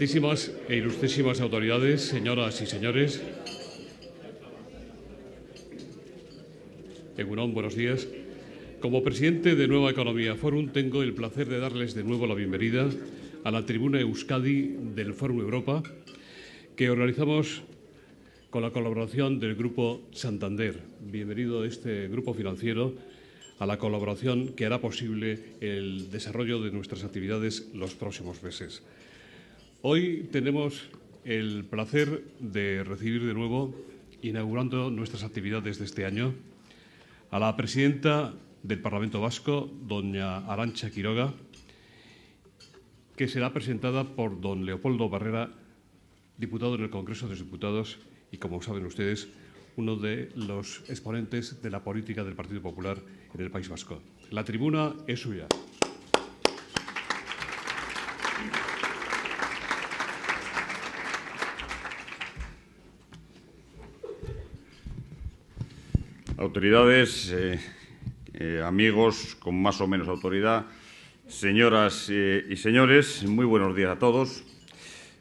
Santísimas e ilustrísimas autoridades, señoras y señores. buenos días. Como presidente de Nueva Economía Forum, tengo el placer de darles de nuevo la bienvenida a la tribuna Euskadi del Forum Europa, que organizamos con la colaboración del Grupo Santander. Bienvenido a este grupo financiero a la colaboración que hará posible el desarrollo de nuestras actividades los próximos meses. Hoy tenemos el placer de recibir de nuevo, inaugurando nuestras actividades de este año, a la presidenta del Parlamento Vasco, doña Arancha Quiroga, que será presentada por don Leopoldo Barrera, diputado en el Congreso de los Diputados y, como saben ustedes, uno de los exponentes de la política del Partido Popular en el País Vasco. La tribuna es suya. autoridades, eh, eh, amigos con más o menos autoridad, señoras eh, y señores, muy buenos días a todos.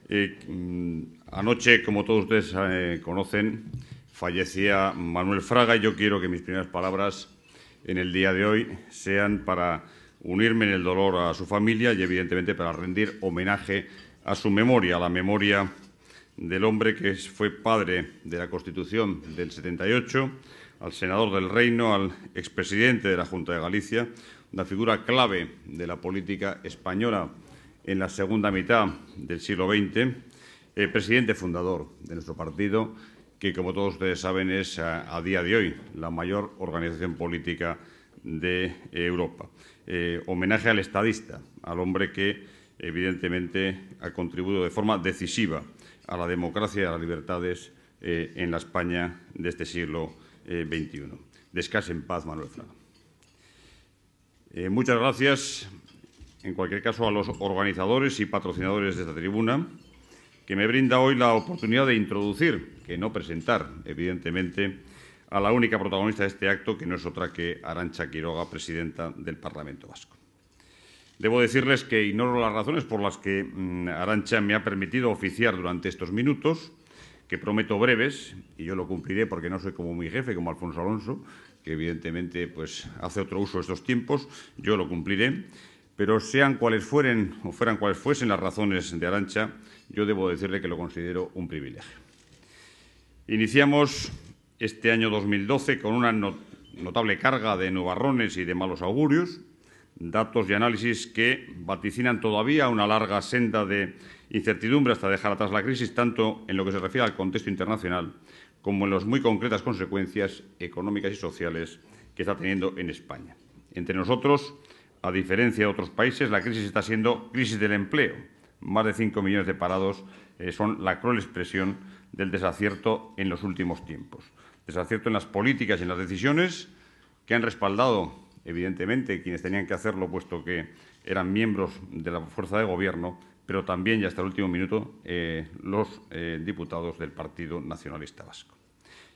Mm, anoche, como todos ustedes conocen, fallecía Manuel Fraga y yo quiero que mis primeras palabras en el día de hoy sean para unirme en el dolor a su familia y, evidentemente, para rendir homenaje a su memoria, a la memoria del hombre que fue padre de la Constitución del 78, al senador del Reino, al expresidente de la Junta de Galicia, una figura clave de la política española en la segunda mitad del siglo XX, presidente fundador de nuestro partido, que como todos ustedes saben es eh, a, día de hoy la mayor organización política de Europa. Eh, homenaje al estadista, al hombre que evidentemente ha contribuido de forma decisiva a la democracia y a las libertades eh, en la España de este siglo 21. Eh, Descanse en paz, Manuel Fraga. Eh, muchas gracias, en cualquier caso, a los organizadores y patrocinadores de esta tribuna, que me brinda hoy la oportunidad de introducir, que no presentar, evidentemente, a la única protagonista de este acto, que no es otra que Arancha Quiroga, presidenta del Parlamento Vasco. Debo decirles que ignoro las razones por las que mm, Arancha me ha permitido oficiar durante estos minutos, que prometo breves, y yo lo cumpliré porque no soy como mi jefe, como Alfonso Alonso, que evidentemente pues, hace otro uso de estos tiempos, yo lo cumpliré, pero sean cuales fueren o fueran cuales fuesen las razones de Arancha, yo debo decirle que lo considero un privilegio. Iniciamos este año 2012 con una notable carga de nubarrones y de malos augurios, datos y análisis que vaticinan todavía una larga senda de incertidumbre hasta dejar atrás la crisis, tanto en lo que se refiere al contexto internacional como en las muy concretas consecuencias económicas y sociales que está teniendo en España. Entre nosotros, a diferencia de otros países, la crisis está siendo crisis del empleo. Más de cinco millones de parados eh, son la cruel expresión del desacierto en los últimos tiempos. Desacierto en las políticas y en las decisiones que han respaldado, evidentemente, quienes tenían que hacerlo, puesto que eran miembros de la fuerza de gobierno, pero también y hasta el último minuto eh, los eh, diputados del Partido Nacionalista Vasco.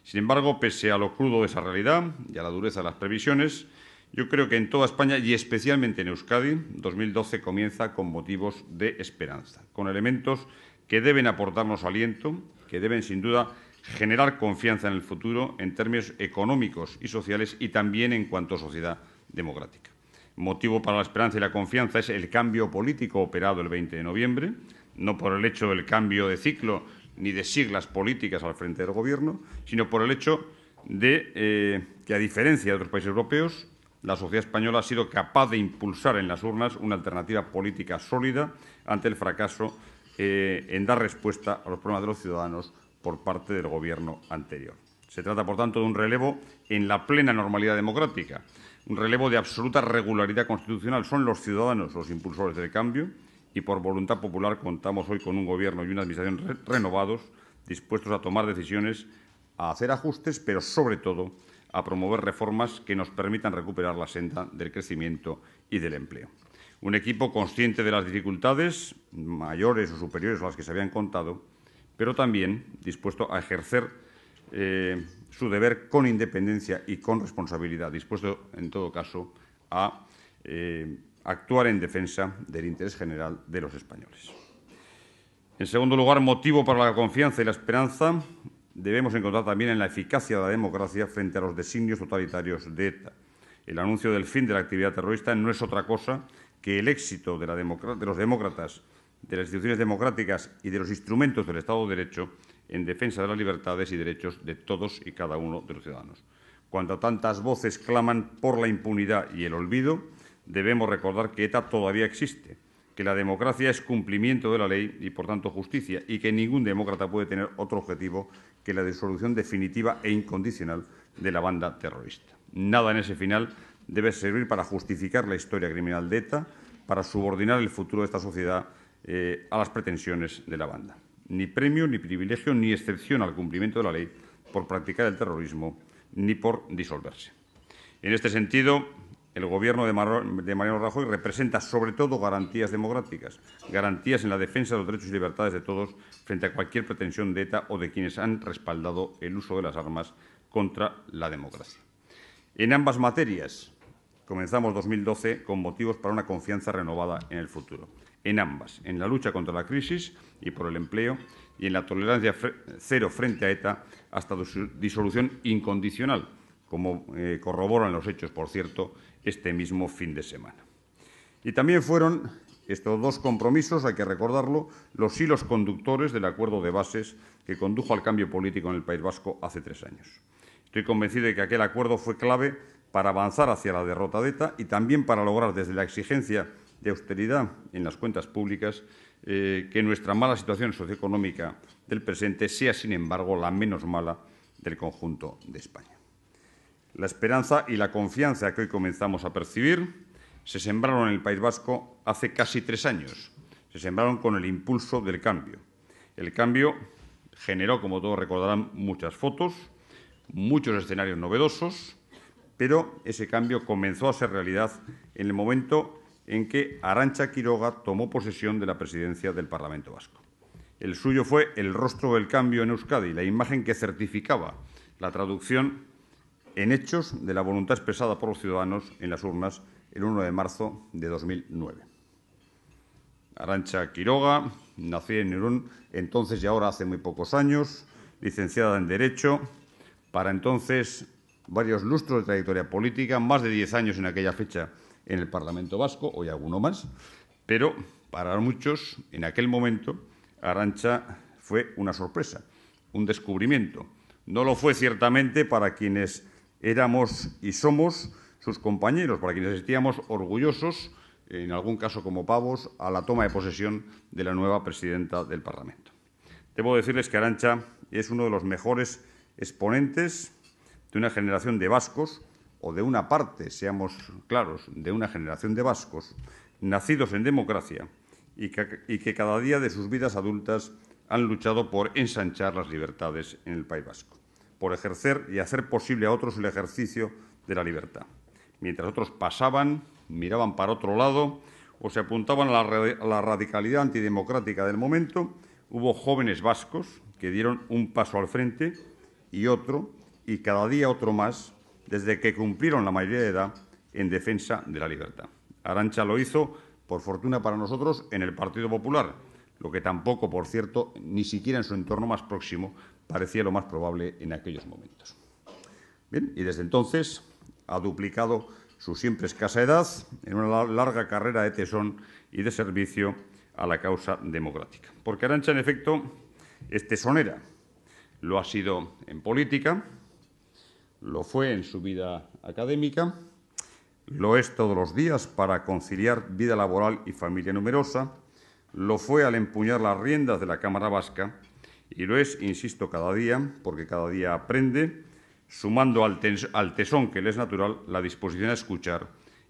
Sin embargo, pese a lo crudo de esa realidad y a la dureza de las previsiones, yo creo que en toda España y especialmente en Euskadi, 2012 comienza con motivos de esperanza, con elementos que deben aportarnos aliento, que deben sin duda generar confianza en el futuro en términos económicos y sociales y también en cuanto a sociedad democrática. Motivo para la esperanza y la confianza es el cambio político operado el 20 de noviembre, no por el hecho del cambio de ciclo ni de siglas políticas al frente del Gobierno, sino por el hecho de eh, que, a diferencia de otros países europeos, la sociedad española ha sido capaz de impulsar en las urnas una alternativa política sólida ante el fracaso eh, en dar respuesta a los problemas de los ciudadanos por parte del Gobierno anterior. Se trata, por tanto, de un relevo en la plena normalidad democrática un relevo de absoluta regularidad constitucional. Son los ciudadanos los impulsores del cambio y por voluntad popular contamos hoy con un Gobierno y una Administración renovados, dispuestos a tomar decisiones, a hacer ajustes, pero sobre todo a promover reformas que nos permitan recuperar la senda del crecimiento y del empleo. Un equipo consciente de las dificultades, mayores o superiores a las que se habían contado, pero también dispuesto a ejercer eh, su deber con independencia y con responsabilidad, dispuesto en todo caso a eh, actuar en defensa del interés general de los españoles. En segundo lugar, motivo para la confianza y la esperanza debemos encontrar también en la eficacia de la democracia frente a los designios totalitarios de ETA. El anuncio del fin de la actividad terrorista no es otra cosa que el éxito de los demócratas, de las instituciones democráticas y de los instrumentos del Estado de Derecho en defensa de las libertades y derechos de todos y cada uno de los ciudadanos. Cuando tantas voces claman por la impunidad y el olvido, debemos recordar que ETA todavía existe, que la democracia es cumplimiento de la ley y, por tanto, justicia, y que ningún demócrata puede tener otro objetivo que la disolución definitiva e incondicional de la banda terrorista. Nada en ese final debe servir para justificar la historia criminal de ETA, para subordinar el futuro de esta sociedad eh, a las pretensiones de la banda ni premio, ni privilegio, ni excepción al cumplimiento de la ley por practicar el terrorismo, ni por disolverse. En este sentido, el Gobierno de, Mariano Rajoy representa sobre todo garantías democráticas, garantías en la defensa de los derechos y libertades de todos frente a cualquier pretensión de ETA o de quienes han respaldado el uso de las armas contra la democracia. En ambas materias comenzamos 2012 con motivos para una confianza renovada en el futuro en ambas, en la lucha contra la crisis y por el empleo y en la tolerancia cero frente a ETA hasta su disolución incondicional, como eh, corroboran los hechos, por cierto, este mismo fin de semana. Y también fueron estos dos compromisos, hay que recordarlo, los hilos conductores del acuerdo de bases que condujo al cambio político en el País Vasco hace tres años. Estoy convencido de que aquel acuerdo fue clave para avanzar hacia la derrota de ETA y también para lograr desde la exigencia de austeridad en las cuentas públicas eh, que nuestra mala situación socioeconómica del presente sea, sin embargo, la menos mala del conjunto de España. La esperanza y la confianza que hoy comenzamos a percibir se sembraron en el País Vasco hace casi tres años. Se sembraron con el impulso del cambio. El cambio generó, como todos recordarán, muchas fotos, muchos escenarios novedosos, pero ese cambio comenzó a ser realidad en el momento en que Arancha Quiroga tomó posesión de la presidencia del Parlamento Vasco. El suyo fue el rostro del cambio en Euskadi, la imagen que certificaba la traducción en hechos de la voluntad expresada por los ciudadanos en las urnas el 1 de marzo de 2009. Arancha Quiroga, nacida en Irún entonces y ahora hace muy pocos años, licenciada en Derecho, para entonces varios lustros de trayectoria política, más de diez años en aquella fecha en el Parlamento Vasco, hoy alguno más, pero para muchos, en aquel momento, Arancha fue una sorpresa, un descubrimiento. No lo fue ciertamente para quienes éramos y somos sus compañeros, para quienes sentíamos orgullosos, en algún caso como pavos, a la toma de posesión de la nueva presidenta del Parlamento. Debo decirles que Arancha es uno de los mejores exponentes de una generación de vascos o de una parte, seamos claros, de una generación de vascos, nacidos en democracia y que, cada día de sus vidas adultas han luchado por ensanchar las libertades en el País Vasco, por ejercer y hacer posible a otros el ejercicio de la libertad. Mientras otros pasaban, miraban para otro lado o se apuntaban a la, a la, radicalidad antidemocrática del momento, hubo jóvenes vascos que dieron un paso al frente y otro, y cada día otro más, desde que cumplieron la mayoría de edad en defensa de la libertad. Arancha lo hizo, por fortuna para nosotros, en el Partido Popular, lo que tampoco, por cierto, ni siquiera en su entorno más próximo parecía lo más probable en aquellos momentos. Bien, y desde entonces ha duplicado su siempre escasa edad en una larga carrera de tesón y de servicio a la causa democrática. Porque Arancha, en efecto, es tesonera. Lo ha sido en política, lo fue en su vida académica, lo es todos los días para conciliar vida laboral y familia numerosa, lo fue al empuñar las riendas de la Cámara Vasca y lo es, insisto, cada día, porque cada día aprende, sumando al, tesón que le es natural la disposición a escuchar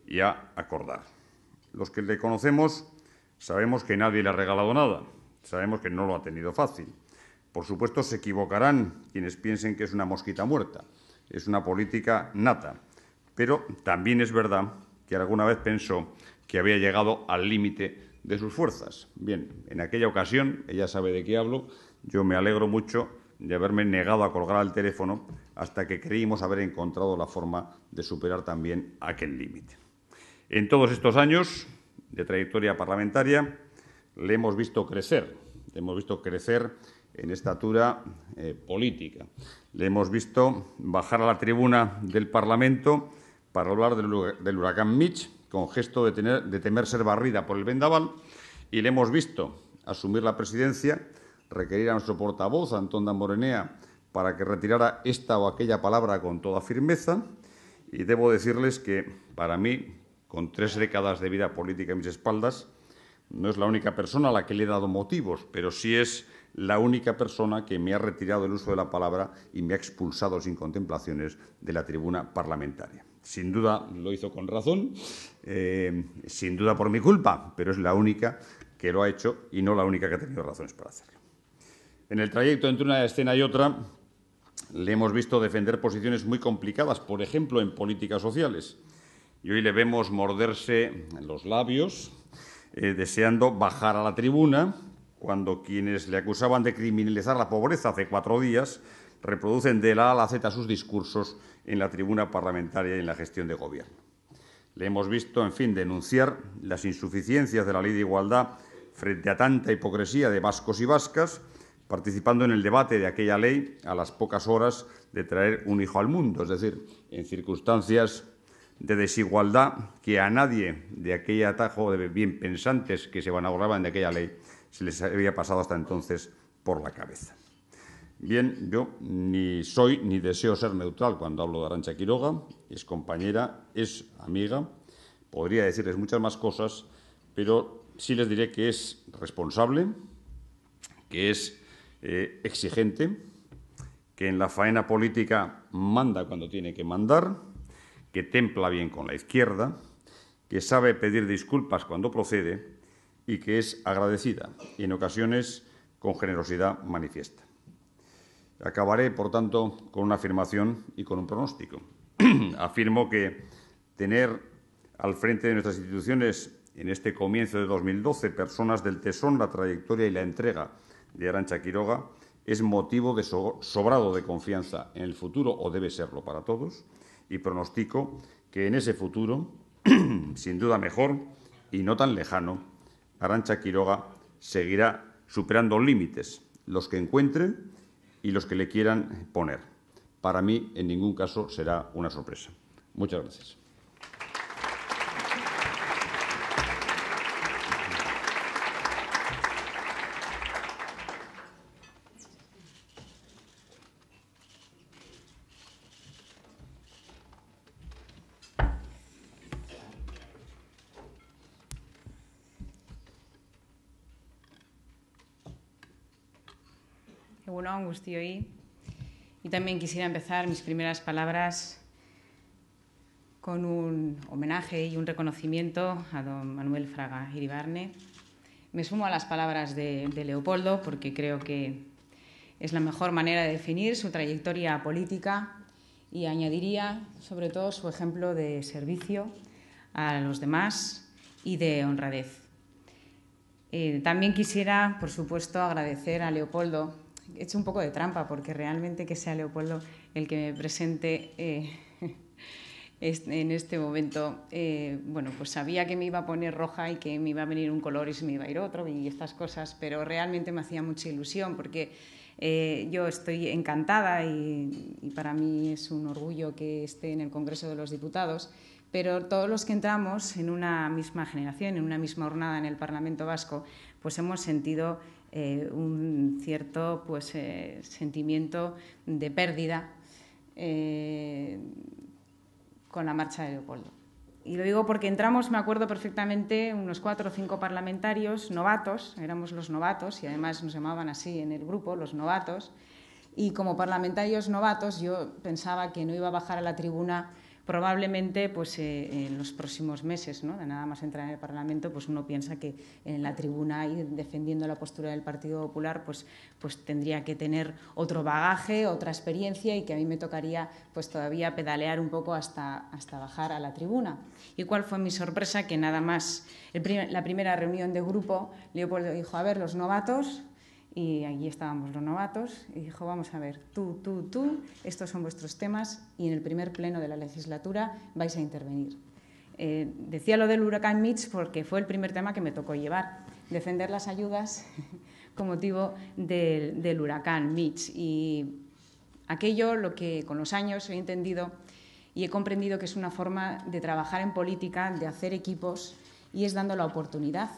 y a acordar. Los que le conocemos sabemos que nadie le ha regalado nada, sabemos que no lo ha tenido fácil. Por supuesto, se equivocarán quienes piensen que es una mosquita muerta es una política nata. Pero también es verdad que alguna vez pensó que había llegado al límite de sus fuerzas. Bien, en aquella ocasión, ella sabe de qué hablo, yo me alegro mucho de haberme negado a colgar al teléfono hasta que creímos haber encontrado la forma de superar también aquel límite. En todos estos años de trayectoria parlamentaria le hemos visto crecer, hemos visto crecer en estatura eh, política. Le hemos visto bajar a la tribuna del Parlamento para hablar del, huracán Mitch con gesto de, temer ser barrida por el vendaval y le hemos visto asumir la presidencia, requerir a nuestro portavoz, Antón Morenea, para que retirara esta o aquella palabra con toda firmeza. Y debo decirles que, para mí, con tres décadas de vida política en mis espaldas, no es la única persona a la que le he dado motivos, pero sí es la única persona que me ha retirado el uso de la palabra y me ha expulsado sin contemplaciones de la tribuna parlamentaria. Sin duda lo hizo con razón, eh, sin duda por mi culpa, pero es la única que lo ha hecho y no la única que ha tenido razones para hacerlo. En el trayecto entre una escena y otra le hemos visto defender posiciones muy complicadas, por ejemplo, en políticas sociales. Y hoy le vemos morderse los labios, eh, deseando bajar a la tribuna cuando quienes le acusaban de criminalizar la pobreza hace cuatro días reproducen de la A la Z sus discursos en la tribuna parlamentaria y en la gestión de gobierno. Le hemos visto, en fin, denunciar las insuficiencias de la ley de igualdad frente a tanta hipocresía de vascos y vascas, participando en el debate de aquella ley a las pocas horas de traer un hijo al mundo, es decir, en circunstancias de desigualdad que a nadie de aquel atajo de bien pensantes que se van ahorrar de aquella ley se les había pasado hasta entonces por la cabeza. Bien, yo ni soy ni deseo ser neutral cuando hablo de Arancha Quiroga, es compañera, es amiga, podría decirles muchas más cosas, pero sí les diré que es responsable, que es eh, exigente, que en la faena política manda cuando tiene que mandar, que templa bien con la izquierda, que sabe pedir disculpas cuando procede y que es agradecida y en ocasiones con generosidad manifiesta. Acabaré, por tanto, con una afirmación y con un pronóstico. Afirmo que tener al frente de nuestras instituciones en este comienzo de 2012 personas del tesón, la trayectoria y la entrega de Arancha Quiroga es motivo de sobrado de confianza en el futuro, o debe serlo para todos, y pronostico que en ese futuro, sin duda mejor y no tan lejano, Arancha Quiroga seguirá superando límites, los que encuentren y los que le quieran poner. Para mí, en ningún caso, será una sorpresa. Muchas gracias. Y también quisiera empezar mis primeras palabras con un homenaje y un reconocimiento a don Manuel Fraga Iribarne. Me sumo a las palabras de, Leopoldo porque creo que es la mejor manera de definir su trayectoria política y añadiría sobre todo su ejemplo de servicio a los demás y de honradez. Eh, también quisiera, por supuesto, agradecer a Leopoldo he hecho un poco de trampa porque realmente que sea Leopoldo el que me presente eh, en este momento, eh, bueno, pues sabía que me iba a poner roja y que me iba a venir un color y se me iba a ir otro y estas cosas, pero realmente me hacía mucha ilusión porque eh, yo estoy encantada y, y para mí es un orgullo que esté en el Congreso de los Diputados pero todos los que entramos en una misma generación, en una misma jornada en el Parlamento Vasco, pues hemos sentido eh, un cierto pues, eh, sentimiento de pérdida eh, con la marcha de Leopoldo. Y lo digo porque entramos, me acuerdo perfectamente, unos cuatro o cinco parlamentarios novatos, éramos los novatos y además nos llamaban así en el grupo, los novatos, y como parlamentarios novatos yo pensaba que no iba a bajar a la tribuna probablemente pues, eh, en los próximos meses, de nada más entrar en el Parlamento, pues uno piensa que en la tribuna y defendiendo la postura del Partido Popular pues, pues tendría que tener otro bagaje, otra experiencia y que a mí me tocaría pues, todavía pedalear un poco hasta, bajar a la tribuna. ¿Y cuál fue mi sorpresa? Que nada más, la primera reunión de grupo, Leopoldo dijo, a ver, los novatos y allí estábamos los novatos y dijo, vamos a ver, tú, tú, tú, estos son vuestros temas y en el primer pleno de la legislatura vais a intervenir. Eh, decía lo del huracán Mitch porque fue el primer tema que me tocó llevar, defender las ayudas con motivo del, del huracán Mitch. Y aquello lo que con los años he entendido y he comprendido que es una forma de trabajar en política, de hacer equipos y es dando la oportunidad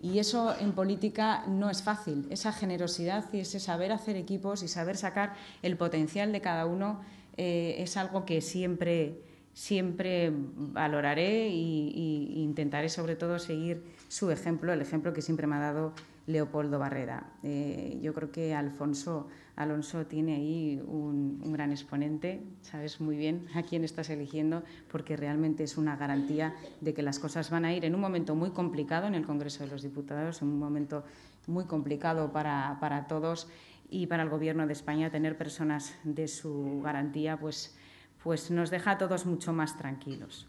y eso en política no es fácil. Esa generosidad y ese saber hacer equipos y saber sacar el potencial de cada uno eh, es algo que siempre, valoraré y, intentaré sobre todo seguir su ejemplo, el ejemplo que siempre me ha dado Leopoldo Barrera. Eh, yo creo que Alfonso Alonso tiene ahí un, gran exponente, sabes muy bien a quién estás eligiendo, porque realmente es una garantía de que las cosas van a ir en un momento muy complicado en el Congreso de los Diputados, en un momento muy complicado para, todos y para el Gobierno de España tener personas de su garantía, pues, pues, nos deja a todos mucho más tranquilos.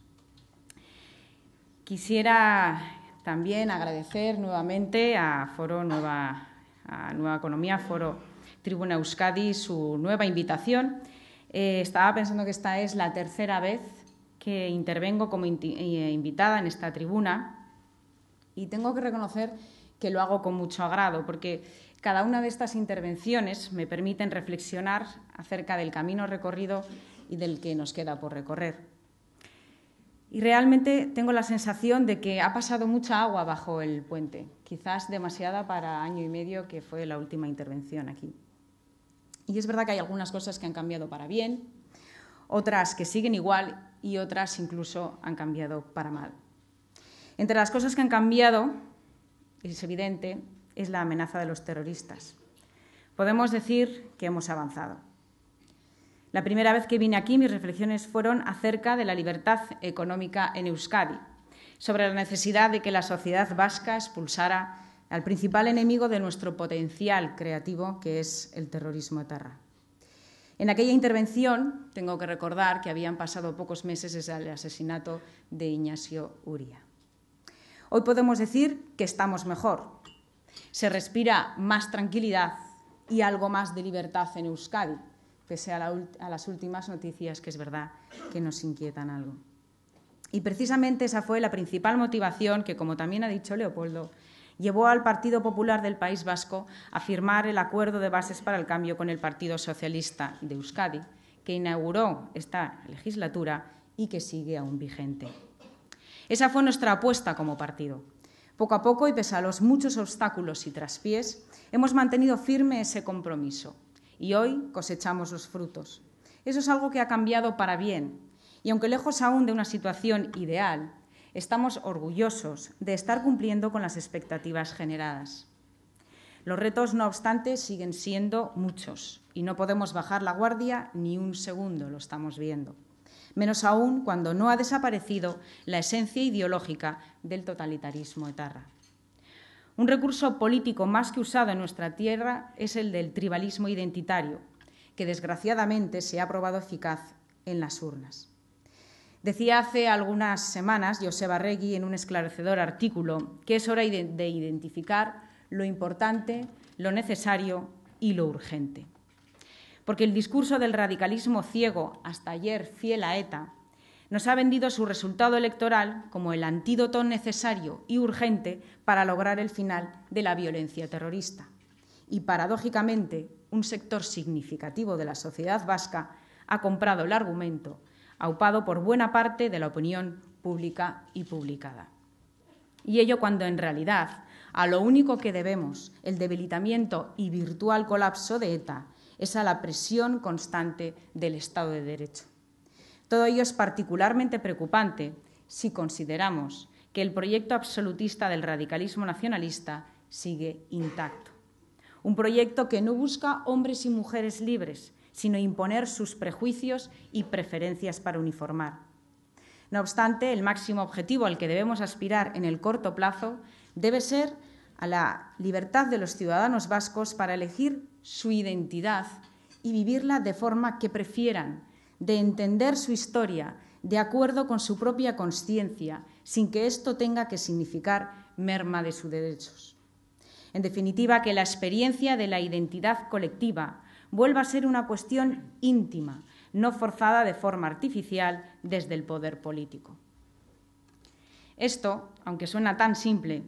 Quisiera también agradecer nuevamente a Foro Nueva, Nueva Economía, Foro Tribuna Euskadi su nueva invitación. Eh, estaba pensando que esta es la tercera vez que intervengo como eh, invitada en esta tribuna y tengo que reconocer que lo hago con mucho agrado porque cada una de estas intervenciones me permiten reflexionar acerca del camino recorrido y del que nos queda por recorrer. Y realmente tengo la sensación de que ha pasado mucha agua bajo el puente, quizás demasiada para año y medio que fue la última intervención aquí. Y es verdad que hay algunas cosas que han cambiado para bien, otras que siguen igual y otras incluso han cambiado para mal. Entre las cosas que han cambiado, es evidente, es la amenaza de los terroristas. Podemos decir que hemos avanzado. La primera vez que vine aquí mis reflexiones fueron acerca de la libertad económica en Euskadi, sobre la necesidad de que la sociedad vasca expulsara al principal enemigo de nuestro potencial creativo, que es el terrorismo etarra. En aquella intervención, tengo que recordar que habían pasado pocos meses desde el asesinato de Ignacio Uria. Hoy podemos decir que estamos mejor. Se respira más tranquilidad y algo más de libertad en Euskadi, pese a las últimas noticias que es verdad que nos inquietan algo. Y precisamente esa fue la principal motivación que, como también ha dicho Leopoldo, llevó al Partido Popular del País Vasco a firmar el Acuerdo de Bases para el Cambio con el Partido Socialista de Euskadi, que inauguró esta legislatura y que sigue aún vigente. Esa fue nuestra apuesta como partido. Poco a poco y pese a los muchos obstáculos y traspiés, hemos mantenido firme ese compromiso y hoy cosechamos los frutos. Eso es algo que ha cambiado para bien y aunque lejos aún de una situación ideal, Estamos orgullosos de estar cumpliendo con las expectativas generadas. Los retos, no obstante, siguen siendo muchos y no podemos bajar la guardia ni un segundo, lo estamos viendo. Menos aún cuando no ha desaparecido la esencia ideológica del totalitarismo etarra. Un recurso político más que usado en nuestra tierra es el del tribalismo identitario, que desgraciadamente se ha probado eficaz en las urnas. Decía hace algunas semanas Joseba Regui en un esclarecedor artículo que es hora de identificar lo importante, lo necesario y lo urgente. Porque el discurso del radicalismo ciego, hasta ayer fiel a ETA, nos ha vendido su resultado electoral como el antídoto necesario y urgente para lograr el final de la violencia terrorista. Y paradójicamente, un sector significativo de la sociedad vasca ha comprado el argumento aupado por buena parte de la opinión pública y publicada. Y ello cuando en realidad a lo único que debemos el debilitamiento y virtual colapso de ETA es a la presión constante del Estado de Derecho. Todo ello es particularmente preocupante si consideramos que el proyecto absolutista del radicalismo nacionalista sigue intacto. Un proyecto que no busca hombres y mujeres libres, sino imponer sus prejuicios y preferencias para uniformar. No obstante, el máximo objetivo al que debemos aspirar en el corto plazo debe ser a la libertad de los ciudadanos vascos para elegir su identidad y vivirla de forma que prefieran, de entender su historia, de acuerdo con su propia conciencia, sin que esto tenga que significar merma de sus derechos. En definitiva, que la experiencia de la identidad colectiva, vuelva a ser una cuestión íntima, no forzada de forma artificial desde el poder político. Esto, aunque suena tan simple,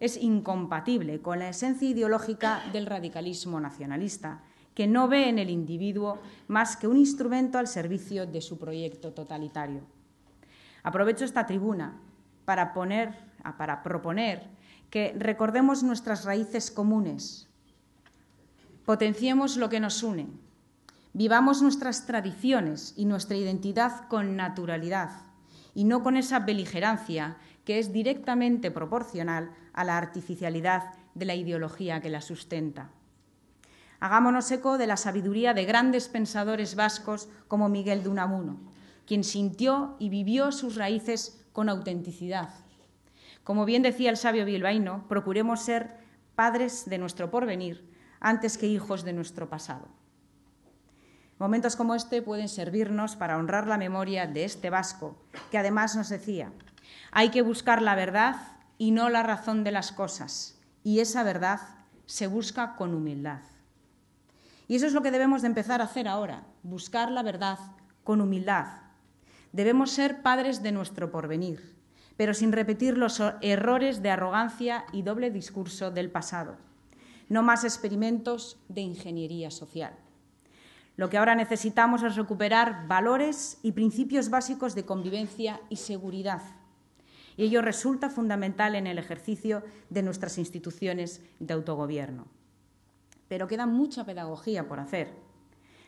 es incompatible con la esencia ideológica del radicalismo nacionalista, que no ve en el individuo más que un instrumento al servicio de su proyecto totalitario. Aprovecho esta tribuna para, para proponer que recordemos nuestras raíces comunes, Potenciemos lo que nos une. Vivamos nuestras tradiciones y nuestra identidad con naturalidad y no con esa beligerancia que es directamente proporcional a la artificialidad de la ideología que la sustenta. Hagámonos eco de la sabiduría de grandes pensadores vascos como Miguel Dunamuno, quien sintió y vivió sus raíces con autenticidad. Como bien decía el sabio bilbaíno, procuremos ser padres de nuestro porvenir antes que hijos de nuestro pasado. Momentos como este pueden servirnos para honrar la memoria de este vasco, que además nos decía, hay que buscar la verdad y no la razón de las cosas, y esa verdad se busca con humildad. Y eso es lo que debemos de empezar a hacer ahora, buscar la verdad con humildad. Debemos ser padres de nuestro porvenir, pero sin repetir los errores de arrogancia y doble discurso del pasado no más experimentos de ingeniería social. Lo que ahora necesitamos es recuperar valores y principios básicos de convivencia y seguridad. Y ello resulta fundamental en el ejercicio de nuestras instituciones de autogobierno. Pero queda mucha pedagogía por hacer.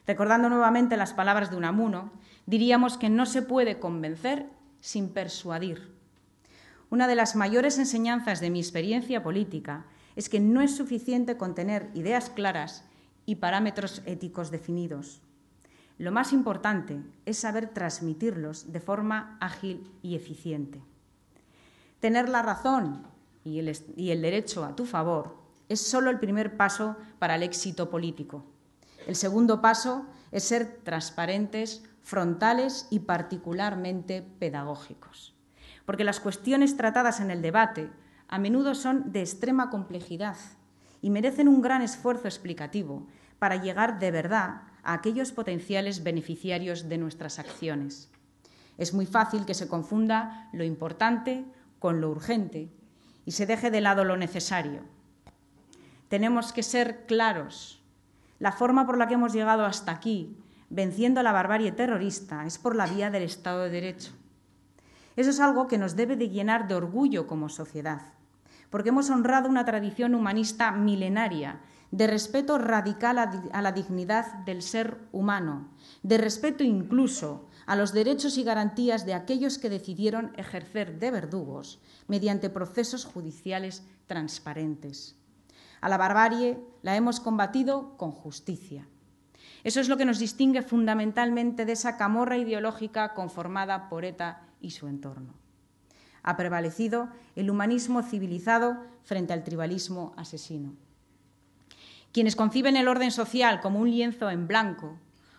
Recordando nuevamente las palabras de Unamuno, diríamos que no se puede convencer sin persuadir. Una de las mayores enseñanzas de mi experiencia política es que no es suficiente contener ideas claras y parámetros éticos definidos. Lo más importante es saber transmitirlos de forma ágil y eficiente. Tener la razón y el, y el derecho a tu favor es solo el primer paso para el éxito político. El segundo paso es ser transparentes, frontales y particularmente pedagógicos. Porque las cuestiones tratadas en el debate a menudo son de extrema complejidad y merecen un gran esfuerzo explicativo para llegar de verdad a aquellos potenciales beneficiarios de nuestras acciones. Es muy fácil que se confunda lo importante con lo urgente y se deje de lado lo necesario. Tenemos que ser claros. La forma por la que hemos llegado hasta aquí, venciendo la barbarie terrorista, es por la vía del Estado de Derecho. Eso es algo que nos debe de llenar de orgullo como sociedad porque hemos honrado una tradición humanista milenaria de respeto radical a la dignidad del ser humano, de respeto incluso a los derechos y garantías de aquellos que decidieron ejercer de verdugos mediante procesos judiciales transparentes. A la barbarie la hemos combatido con justicia. Eso es lo que nos distingue fundamentalmente de esa camorra ideológica conformada por ETA y su entorno ha prevalecido el humanismo civilizado frente al tribalismo asesino. Quienes conciben el orden social como un lienzo en blanco,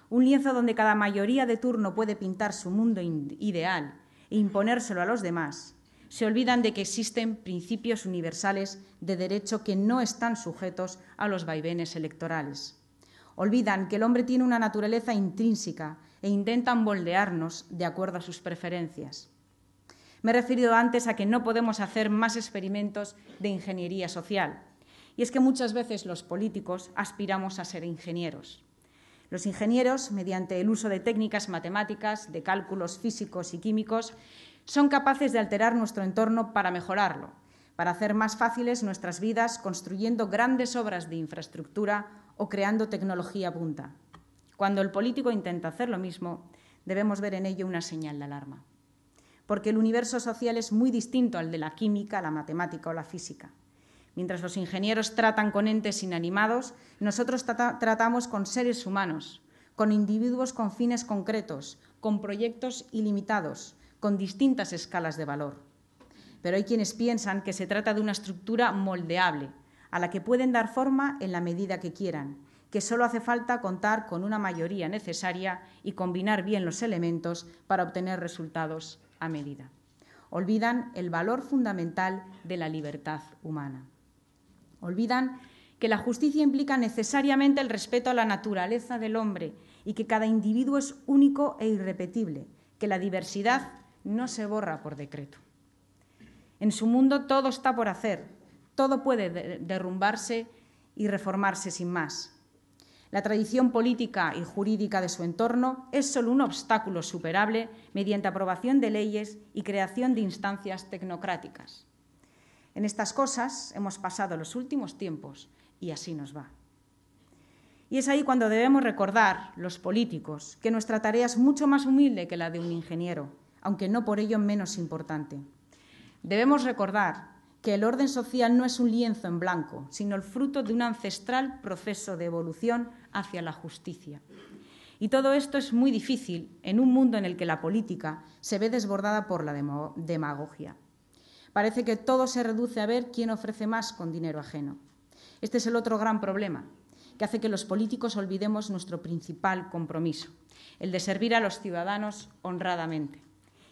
un lienzo donde cada mayoría de turno puede pintar su mundo ideal e imponérselo a los demás, se olvidan de que existen principios universales de derecho que no están sujetos a los vaivenes electorales. Olvidan que el hombre tiene una naturaleza intrínseca e intentan moldearnos de acuerdo a sus preferencias. Me he referido antes a que no podemos hacer más experimentos de ingeniería social. Y es que muchas veces los políticos aspiramos a ser ingenieros. Los ingenieros, mediante el uso de técnicas matemáticas, de cálculos físicos y químicos, son capaces de alterar nuestro entorno para mejorarlo, para hacer más fáciles nuestras vidas construyendo grandes obras de infraestructura o creando tecnología punta. Cuando el político intenta hacer lo mismo, debemos ver en ello una señal de alarma porque el universo social es muy distinto al de la química, la matemática o la física. Mientras los ingenieros tratan con entes inanimados, nosotros tratamos con seres humanos, con individuos con fines concretos, con proyectos ilimitados, con distintas escalas de valor. Pero hay quienes piensan que se trata de una estructura moldeable, a la que pueden dar forma en la medida que quieran, que solo hace falta contar con una mayoría necesaria y combinar bien los elementos para obtener resultados a medida. Olvidan el valor fundamental de la libertad humana. Olvidan que la justicia implica necesariamente el respeto a la naturaleza del hombre y que cada individuo es único e irrepetible, que la diversidad no se borra por decreto. En su mundo todo está por hacer, todo puede derrumbarse y reformarse sin más. La tradición política y jurídica de su entorno es solo un obstáculo superable mediante aprobación de leyes y creación de instancias tecnocráticas. En estas cosas hemos pasado los últimos tiempos y así nos va. Y es ahí cuando debemos recordar, los políticos, que nuestra tarea es mucho más humilde que la de un ingeniero, aunque no por ello menos importante. Debemos recordar que el orden social no es un lienzo en blanco, sino el fruto de un ancestral proceso de evolución hacia la justicia. Y todo esto es muy difícil en un mundo en el que la política se ve desbordada por la demagogia. Parece que todo se reduce a ver quién ofrece más con dinero ajeno. Este es el otro gran problema, que hace que los políticos olvidemos nuestro principal compromiso, el de servir a los ciudadanos honradamente.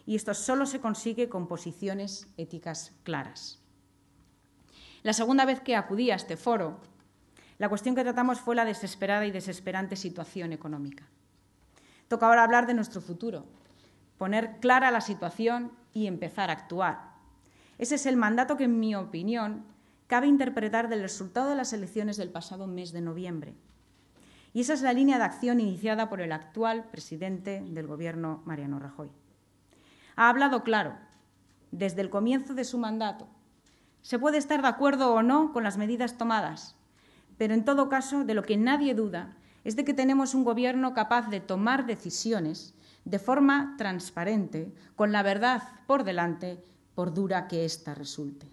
Y esto solo se consigue con posiciones éticas claras. La segunda vez que acudí a este foro, la cuestión que tratamos fue la desesperada y desesperante situación económica. Toca ahora hablar de nuestro futuro, poner clara la situación y empezar a actuar. Ese es el mandato que, en mi opinión, cabe interpretar del resultado de las elecciones del pasado mes de noviembre. Y esa es la línea de acción iniciada por el actual presidente del Gobierno, Mariano Rajoy. Ha hablado claro, desde el comienzo de su mandato, se puede estar de acuerdo o no con las medidas tomadas, pero en todo caso, de lo que nadie duda es de que tenemos un gobierno capaz de tomar decisiones de forma transparente, con la verdad por delante, por dura que ésta resulte.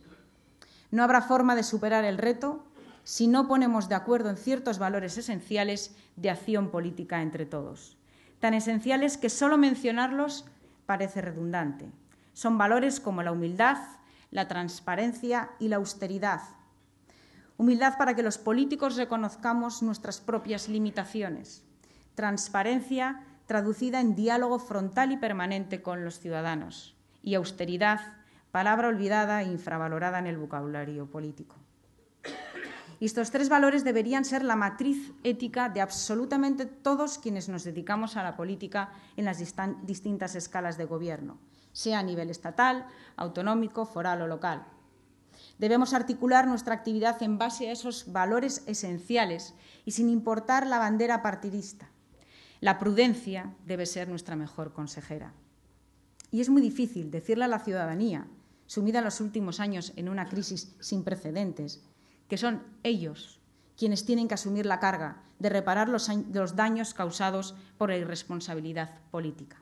No habrá forma de superar el reto si no ponemos de acuerdo en ciertos valores esenciales de acción política entre todos, tan esenciales que solo mencionarlos parece redundante. Son valores como la humildad, la transparencia y la austeridad. Humildad para que los políticos reconozcamos nuestras propias limitaciones. Transparencia traducida en diálogo frontal y permanente con los ciudadanos. Y austeridad, palabra olvidada e infravalorada en el vocabulario político. Estos tres valores deberían ser la matriz ética de absolutamente todos quienes nos dedicamos a la política en las distintas escalas de gobierno sea a nivel estatal, autonómico, foral o local. Debemos articular nuestra actividad en base a esos valores esenciales y sin importar la bandera partidista. La prudencia debe ser nuestra mejor consejera. Y es muy difícil decirle a la ciudadanía, sumida en los últimos años en una crisis sin precedentes, que son ellos quienes tienen que asumir la carga de reparar los, daños causados por la irresponsabilidad política.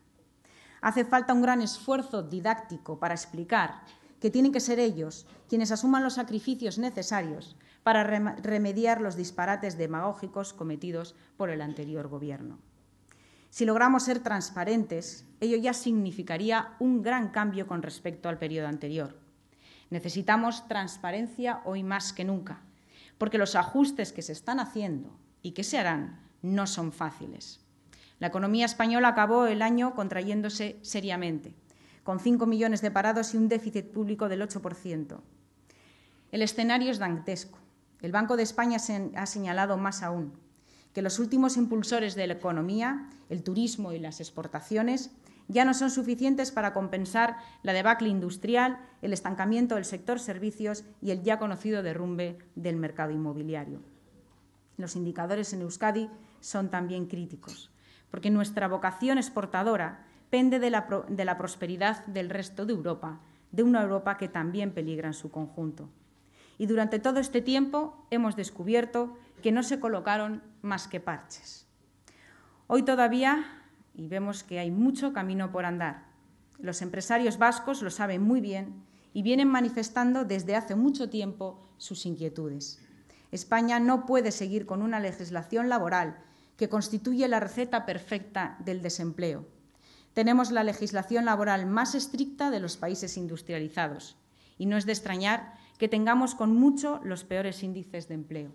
Hace falta un gran esfuerzo didáctico para explicar que tienen que ser ellos quienes asuman los sacrificios necesarios para remediar los disparates demagógicos cometidos por el anterior Gobierno. Si logramos ser transparentes, ello ya significaría un gran cambio con respecto al periodo anterior. Necesitamos transparencia hoy más que nunca, porque los ajustes que se están haciendo y que se harán no son fáciles. La economía española acabó el año contrayéndose seriamente, con 5 millones de parados y un déficit público del 8%. El escenario es dantesco. El Banco de España ha señalado más aún que los últimos impulsores de la economía, el turismo y las exportaciones, ya no son suficientes para compensar la debacle industrial, el estancamiento del sector servicios y el ya conocido derrumbe del mercado inmobiliario. Los indicadores en Euskadi son también críticos porque nuestra vocación exportadora pende de la, prosperidad del resto de Europa, de una Europa que también peligra en su conjunto. Y durante todo este tiempo hemos descubierto que no se colocaron más que parches. Hoy todavía, y vemos que hay mucho camino por andar, los empresarios vascos lo saben muy bien y vienen manifestando desde hace mucho tiempo sus inquietudes. España no puede seguir con una legislación laboral que constituye la receta perfecta del desempleo. Tenemos la legislación laboral más estricta de los países industrializados y no es de extrañar que tengamos con mucho los peores índices de empleo.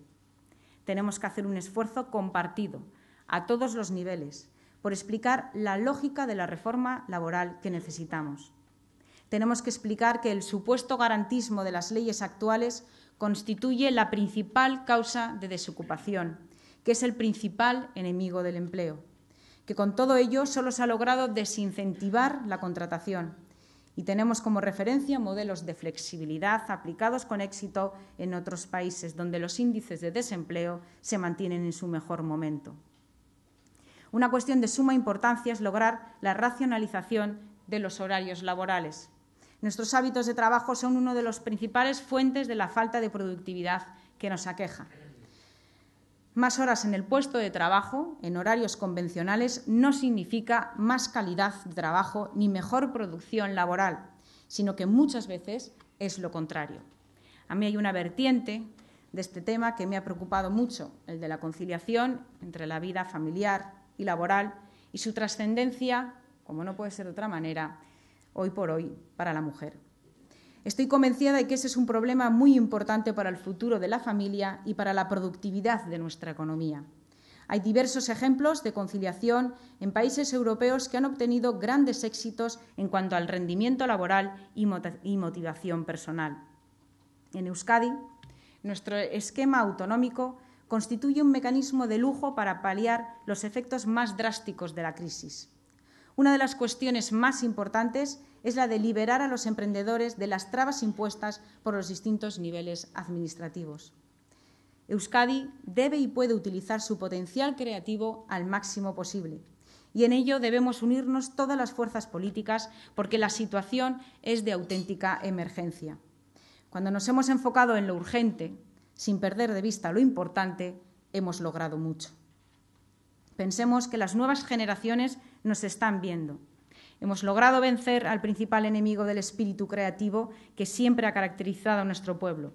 Tenemos que hacer un esfuerzo compartido a todos los niveles por explicar la lógica de la reforma laboral que necesitamos. Tenemos que explicar que el supuesto garantismo de las leyes actuales constituye la principal causa de desocupación que es el principal enemigo del empleo, que con todo ello solo se ha logrado desincentivar la contratación. Y tenemos como referencia modelos de flexibilidad aplicados con éxito en otros países donde los índices de desempleo se mantienen en su mejor momento. Una cuestión de suma importancia es lograr la racionalización de los horarios laborales. Nuestros hábitos de trabajo son una de las principales fuentes de la falta de productividad que nos aqueja. Más horas en el puesto de trabajo, en horarios convencionales, no significa más calidad de trabajo ni mejor producción laboral, sino que muchas veces es lo contrario. A mí hay una vertiente de este tema que me ha preocupado mucho, el de la conciliación entre la vida familiar y laboral y su trascendencia, como no puede ser de otra manera, hoy por hoy para la mujer. Estoy convencida de que ese es un problema muy importante para el futuro de la familia y para la productividad de nuestra economía. Hay diversos ejemplos de conciliación en países europeos que han obtenido grandes éxitos en cuanto al rendimiento laboral y motivación personal. En Euskadi, nuestro esquema autonómico constituye un mecanismo de lujo para paliar los efectos más drásticos de la crisis una de las cuestiones más importantes es la de liberar a los emprendedores de las trabas impuestas por los distintos niveles administrativos. Euskadi debe y puede utilizar su potencial creativo al máximo posible. Y en ello debemos unirnos todas las fuerzas políticas porque la situación es de auténtica emergencia. Cuando nos hemos enfocado en lo urgente, sin perder de vista lo importante, hemos logrado mucho. Pensemos que las nuevas generaciones nos están viendo. Hemos logrado vencer al principal enemigo del espíritu creativo que siempre ha caracterizado a nuestro pueblo.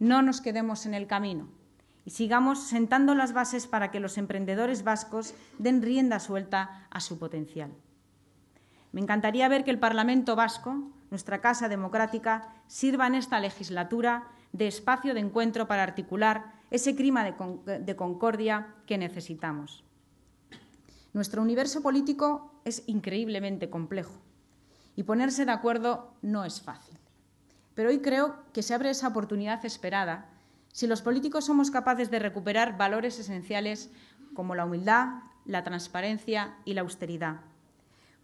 No nos quedemos en el camino y sigamos sentando las bases para que los emprendedores vascos den rienda suelta a su potencial. Me encantaría ver que el Parlamento vasco, nuestra Casa Democrática, sirva en esta legislatura de espacio de encuentro para articular ese clima de, concordia que necesitamos. Nuestro universo político es increíblemente complejo y ponerse de acuerdo no es fácil. Pero hoy creo que se abre esa oportunidad esperada si los políticos somos capaces de recuperar valores esenciales como la humildad, la transparencia y la austeridad.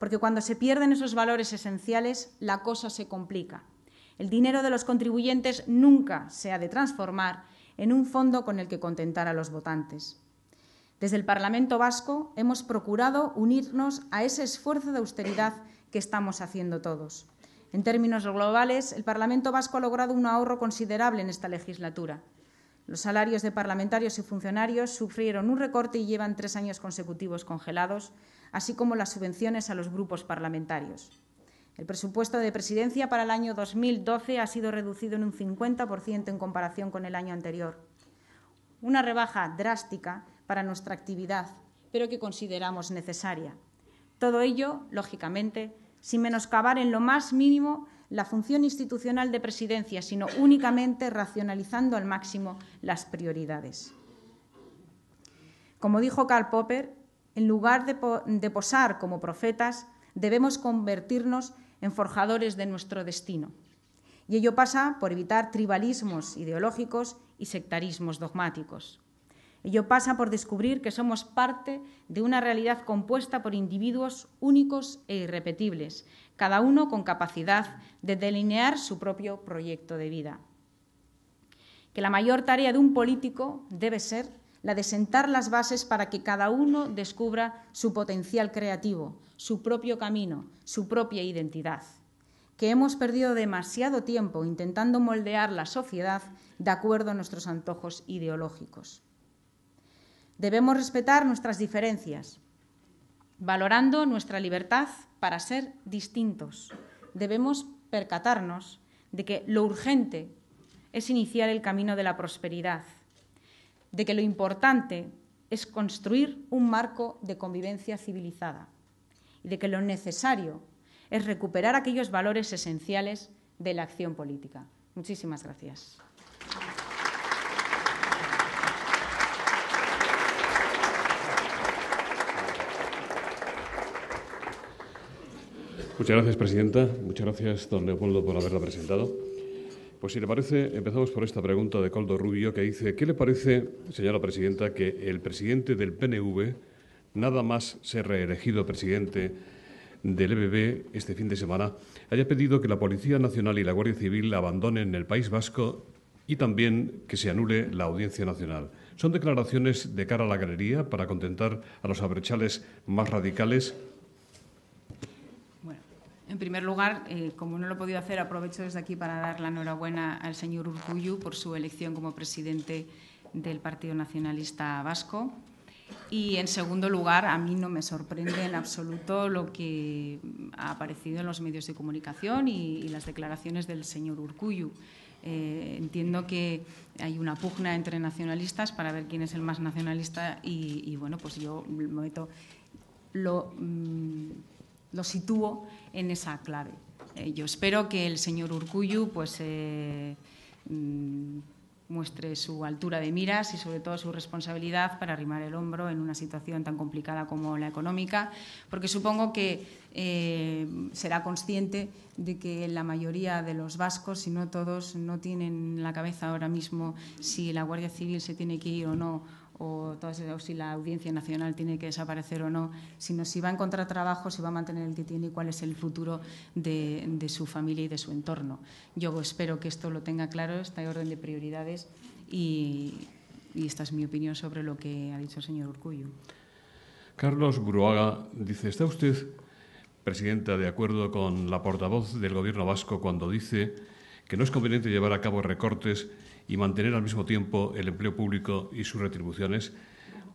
Porque cuando se pierden esos valores esenciales, la cosa se complica. El dinero de los contribuyentes nunca se ha de transformar en un fondo con el que contentar a los votantes. Desde el Parlamento Vasco hemos procurado unirnos a ese esfuerzo de austeridad que estamos haciendo todos. En términos globales, el Parlamento Vasco ha logrado un ahorro considerable en esta legislatura. Los salarios de parlamentarios y funcionarios sufrieron un recorte y llevan tres años consecutivos congelados, así como las subvenciones a los grupos parlamentarios. El presupuesto de presidencia para el año 2012 ha sido reducido en un 50% en comparación con el año anterior. Una rebaja drástica para nuestra actividad, pero que consideramos necesaria. Todo ello, lógicamente, sin menoscabar en lo más mínimo la función institucional de presidencia, sino únicamente racionalizando al máximo las prioridades. Como dijo Karl Popper, en lugar de, posar como profetas, debemos convertirnos en forjadores de nuestro destino. Y ello pasa por evitar tribalismos ideológicos y sectarismos dogmáticos. Ello pasa por descubrir que somos parte de una realidad compuesta por individuos únicos e irrepetibles, cada uno con capacidad de delinear su propio proyecto de vida. Que la mayor tarea de un político debe ser la de sentar las bases para que cada uno descubra su potencial creativo, su propio camino, su propia identidad que hemos perdido demasiado tiempo intentando moldear la sociedad de acuerdo a nuestros antojos ideológicos. Debemos respetar nuestras diferencias, valorando nuestra libertad para ser distintos. Debemos percatarnos de que lo urgente es iniciar el camino de la prosperidad, de que lo importante es construir un marco de convivencia civilizada y de que lo necesario es recuperar aquellos valores esenciales de la acción política. Muchísimas gracias. Muchas gracias, Presidenta. Muchas gracias, don Leopoldo, por haberla presentado. Pues si le parece, empezamos por esta pregunta de Coldo Rubio, que dice, ¿qué le parece, señora Presidenta, que el presidente del PNV, nada más ser reelegido presidente del EBB este fin de semana, haya pedido que la Policía Nacional y la Guardia Civil abandonen el País Vasco y también que se anule la Audiencia Nacional? ¿Son declaraciones de cara a la galería para contentar a los abrechales más radicales? En primer lugar, eh, como no lo he podido hacer, aprovecho desde aquí para dar la enhorabuena al señor Urcuyu por su elección como presidente del Partido Nacionalista Vasco. Y, en segundo lugar, a mí no me sorprende en absoluto lo que ha aparecido en los medios de comunicación y, las declaraciones del señor Urcuyu. Eh, entiendo que hay una pugna entre nacionalistas para ver quién es el más nacionalista y, bueno, pues yo me meto lo... Mm, lo sitúo en esa clave. Eh, yo espero que el señor Urcuyu pues, eh, mm, muestre su altura de miras y sobre todo su responsabilidad para arrimar el hombro en una situación tan complicada como la económica, porque supongo que eh, será consciente de que la mayoría de los vascos, si no todos, no tienen en la cabeza ahora mismo si la Guardia Civil se tiene que ir o no o, todas, si la audiencia nacional tiene que desaparecer o no, sino si va a encontrar trabajo, si va a mantener el que tiene y cuál es el futuro de, su familia y de su entorno. Yo espero que esto lo tenga claro, está en orden de prioridades y, esta es mi opinión sobre lo que ha dicho el señor Urcuyo. Carlos Guruaga dice, ¿está usted, presidenta, de acuerdo con la portavoz del Gobierno vasco cuando dice que no es conveniente llevar a cabo recortes y mantener al mismo tiempo el empleo público y sus retribuciones?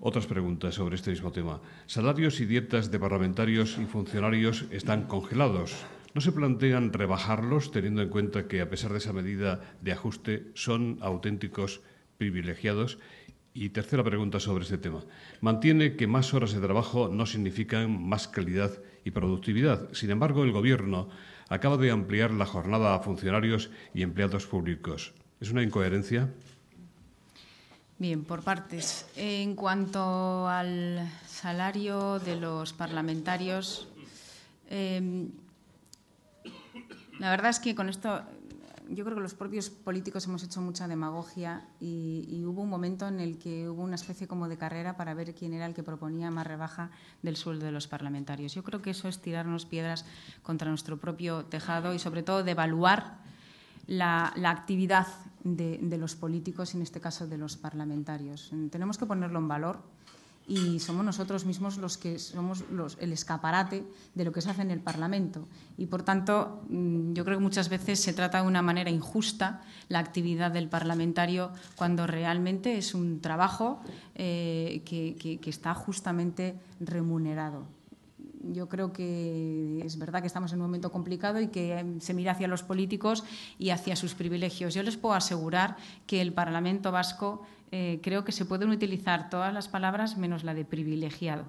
Otras preguntas sobre este mismo tema. Salarios y dietas de parlamentarios y funcionarios están congelados. ¿No se plantean rebajarlos teniendo en cuenta que, a pesar de esa medida de ajuste, son auténticos privilegiados? Y tercera pregunta sobre este tema. Mantiene que más horas de trabajo no significan más calidad y productividad. Sin embargo, el Gobierno acaba de ampliar la jornada a funcionarios y empleados públicos. ¿Es una incoherencia? Bien, por partes. En cuanto al salario de los parlamentarios, em, la verdad es que con esto yo creo que los propios políticos hemos hecho mucha demagogia y, hubo un momento en el que hubo una especie como de carrera para ver quién era el que proponía más rebaja del sueldo de los parlamentarios. Yo creo que eso es tirarnos piedras contra nuestro propio tejado y sobre todo devaluar la, la actividad de, de los políticos en este caso de los parlamentarios. Tenemos que ponerlo en valor y somos nosotros mismos los que somos el escaparate de lo que se hace en el Parlamento. Y, por tanto, mm, yo creo que muchas veces se trata de una manera injusta la actividad del parlamentario cuando realmente es un trabajo eh, que, que está justamente remunerado yo creo que es verdad que estamos en un momento complicado y que em, se mira hacia los políticos y hacia sus privilegios. Yo les puedo asegurar que el Parlamento vasco eh, creo que se pueden utilizar todas las palabras menos la de privilegiado.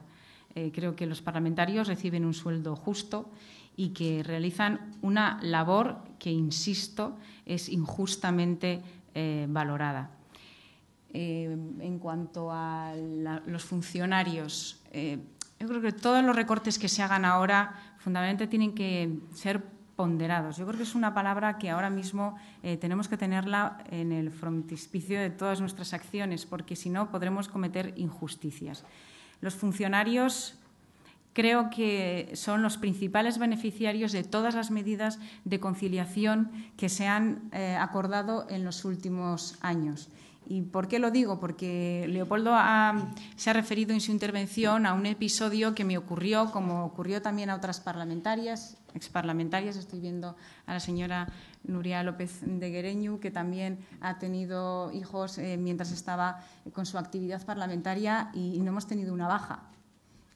Eh, creo que los parlamentarios reciben un sueldo justo y que realizan una labor que, insisto, es injustamente eh, valorada. en cuanto a los funcionarios, yo creo que todos los recortes que se hagan ahora fundamentalmente tienen que ser yo creo que es una palabra que ahora mismo eh, tenemos que tenerla en el frontispicio de todas nuestras acciones, porque si no podremos cometer injusticias. Los funcionarios creo que son los principales beneficiarios de todas las medidas de conciliación que se han eh, acordado en los últimos años. ¿Y por qué lo digo? Porque Leopoldo se ha referido en su intervención a un episodio que me ocurrió, como ocurrió también a otras parlamentarias, exparlamentarias. Estoy viendo a la señora Nuria López de Guereñu, que también ha tenido hijos eh, mientras estaba con su actividad parlamentaria y no hemos tenido una baja,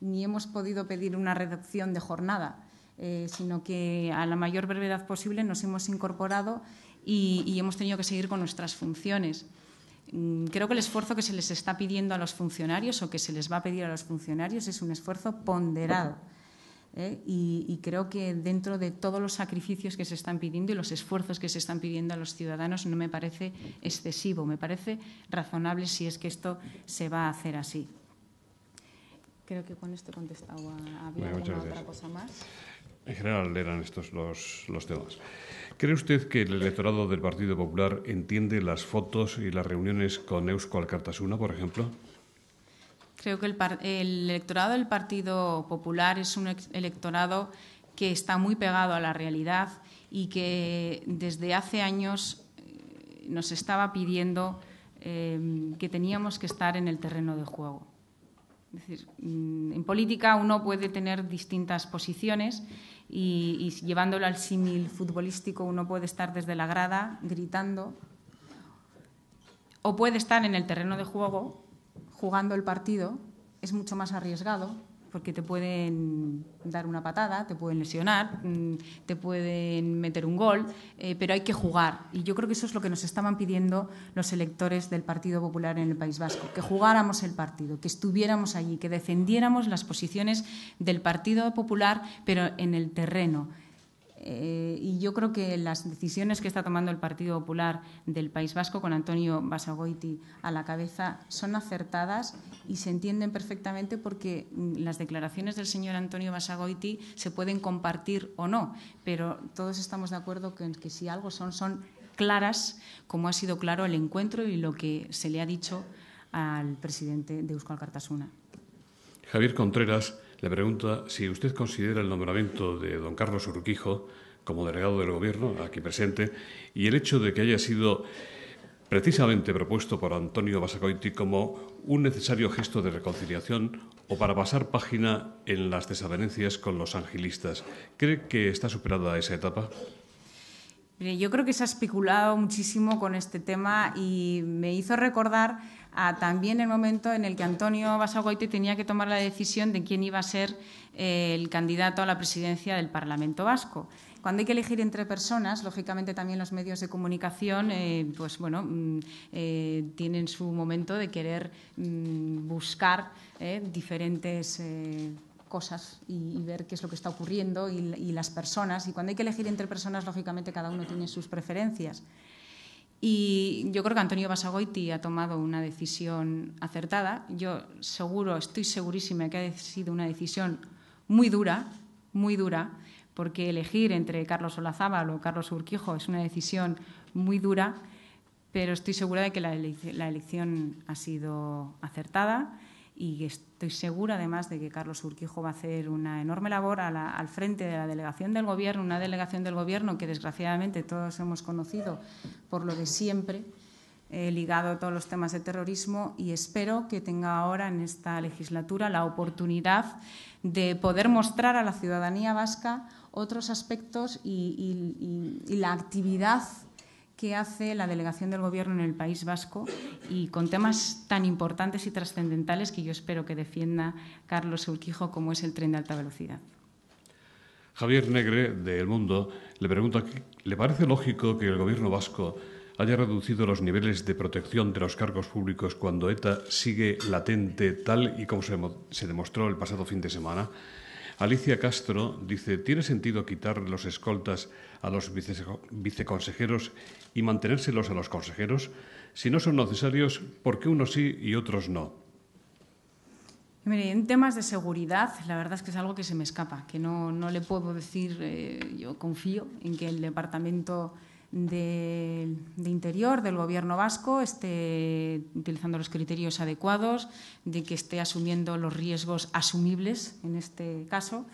ni hemos podido pedir una reducción de jornada, eh, sino que a la mayor brevedad posible nos hemos incorporado y hemos tenido que seguir con nuestras funciones. Mm, creo que el esfuerzo que se les está pidiendo a los funcionarios o que se les va a pedir a los funcionarios es un esfuerzo ponderado. ¿eh? Y, creo que dentro de todos los sacrificios que se están pidiendo y los esfuerzos que se están pidiendo a los ciudadanos no me parece excesivo, me parece razonable si es que esto se va a hacer así. Creo que con esto he contestado a, otra cosa más. En general eran estos los, los temas. ¿Cree usted que el electorado del Partido Popular entiende las fotos y las reuniones con Eusko Alcartasuna, por ejemplo? Creo que el, electorado del Partido Popular es un electorado que está muy pegado a la realidad y que desde hace años eh, nos estaba pidiendo eh, que teníamos que estar en el terreno de juego. Es decir, mm, en política uno puede tener distintas posiciones y, y llevándolo al símil futbolístico uno puede estar desde la grada gritando o puede estar en el terreno de juego jugando el partido, es mucho más arriesgado porque te pueden dar una patada, te pueden lesionar, mm, te pueden meter un gol, eh, pero hay que jugar. Y yo creo que eso es lo que nos estaban pidiendo los electores del Partido Popular en el País Vasco, que jugáramos el partido, que estuviéramos allí, que defendiéramos las posiciones del Partido Popular, pero en el terreno eh, y yo creo que las decisiones que está tomando el Partido Popular del País Vasco, con Antonio Basagoiti a la cabeza, son acertadas y se entienden perfectamente porque mm, las declaraciones del señor Antonio Basagoiti se pueden compartir o no, pero todos estamos de acuerdo que, que si algo son, son claras, como ha sido claro el encuentro y lo que se le ha dicho al presidente de Euskal Cartasuna. Javier Contreras le pregunta si usted considera el nombramiento de don Carlos Urquijo como delegado del Gobierno aquí presente y el hecho de que haya sido precisamente propuesto por Antonio Basacoiti como un necesario gesto de reconciliación o para pasar página en las desavenencias con los angelistas. ¿Cree que está superada esa etapa? yo creo que se ha especulado muchísimo con este tema y me hizo recordar a también el momento en el que Antonio Basagoiti tenía que tomar la decisión de quién iba a ser eh, el candidato a la presidencia del Parlamento Vasco. Cuando hay que elegir entre personas, lógicamente también los medios de comunicación, eh, pues mm, eh, tienen su momento de querer mm, buscar diferentes cosas y, ver qué es lo que está ocurriendo y las personas. Y cuando hay que elegir entre personas, lógicamente cada uno tiene sus preferencias. Y yo creo que Antonio Basagoiti ha tomado una decisión acertada. Yo seguro, estoy segurísima que ha sido una decisión muy dura, muy dura, porque elegir entre Carlos Olazábal o Carlos Urquijo es una decisión muy dura, pero estoy segura de que la, elección ha sido acertada y estoy segura además de que Carlos Urquijo va a hacer una enorme labor al frente de la delegación del Gobierno, una delegación del Gobierno que desgraciadamente todos hemos conocido por lo de siempre, eh, ligado a todos los temas de terrorismo y espero que tenga ahora en esta legislatura la oportunidad de poder mostrar a la ciudadanía vasca otros aspectos y la actividad Qué hace la delegación del Gobierno en el País Vasco y con temas tan importantes y trascendentales que yo espero que defienda Carlos Urquijo como es el tren de alta velocidad. Javier Negre, de El Mundo, le pregunta, ¿le parece lógico que el Gobierno vasco haya reducido los niveles de protección de los cargos públicos cuando ETA sigue latente tal y como se, se demostró el pasado fin de semana? Alicia Castro dice, ¿tiene sentido quitar los escoltas a los viceconsejeros y mantenérselos a los consejeros si no son necesarios, ¿por qué unos sí y otros no? en temas de seguridad, la verdad es que es algo que se me escapa, que no, le puedo decir, eh, yo confío en que el Departamento de, Interior del Gobierno vasco esté utilizando los criterios adecuados, de que esté asumiendo los riesgos asumibles en este caso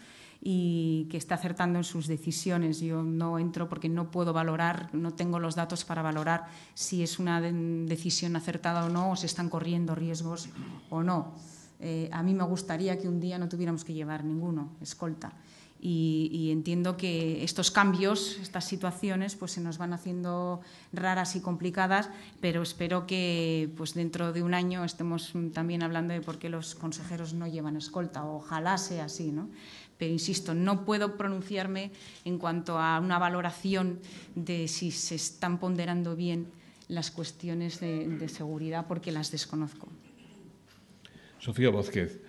y que está acertando en sus decisiones. Yo no entro porque no puedo valorar, no tengo los datos para valorar si es una decisión acertada o no, o se están corriendo riesgos o no. Eh, a mí me gustaría que un día no tuviéramos que llevar ninguno, escolta. Y, y, entiendo que estos cambios, estas situaciones, pues se nos van haciendo raras y complicadas, pero espero que pues dentro de un año estemos también hablando de por qué los consejeros no llevan escolta, ojalá sea así, ¿no? Pero insisto, no puedo pronunciarme en cuanto a una valoración de si se están ponderando bien las cuestiones de, seguridad porque las desconozco. Sofía Vázquez,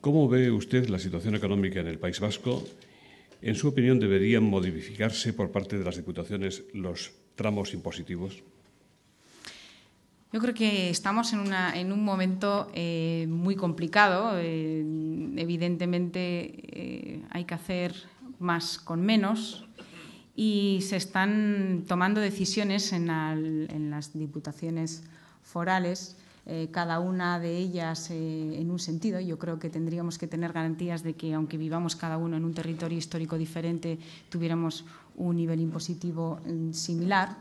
¿cómo ve usted la situación económica en el País Vasco? En su opinión, ¿deberían modificarse por parte de las diputaciones los tramos impositivos? Yo creo que estamos en, un momento eh, muy complicado. Eh, evidentemente eh, hay que hacer más con menos y se están tomando decisiones en las diputaciones forales, cada una de ellas en un sentido. Yo creo que tendríamos que tener garantías de que, aunque vivamos cada uno en un territorio histórico diferente, tuviéramos un nivel impositivo mm, similar.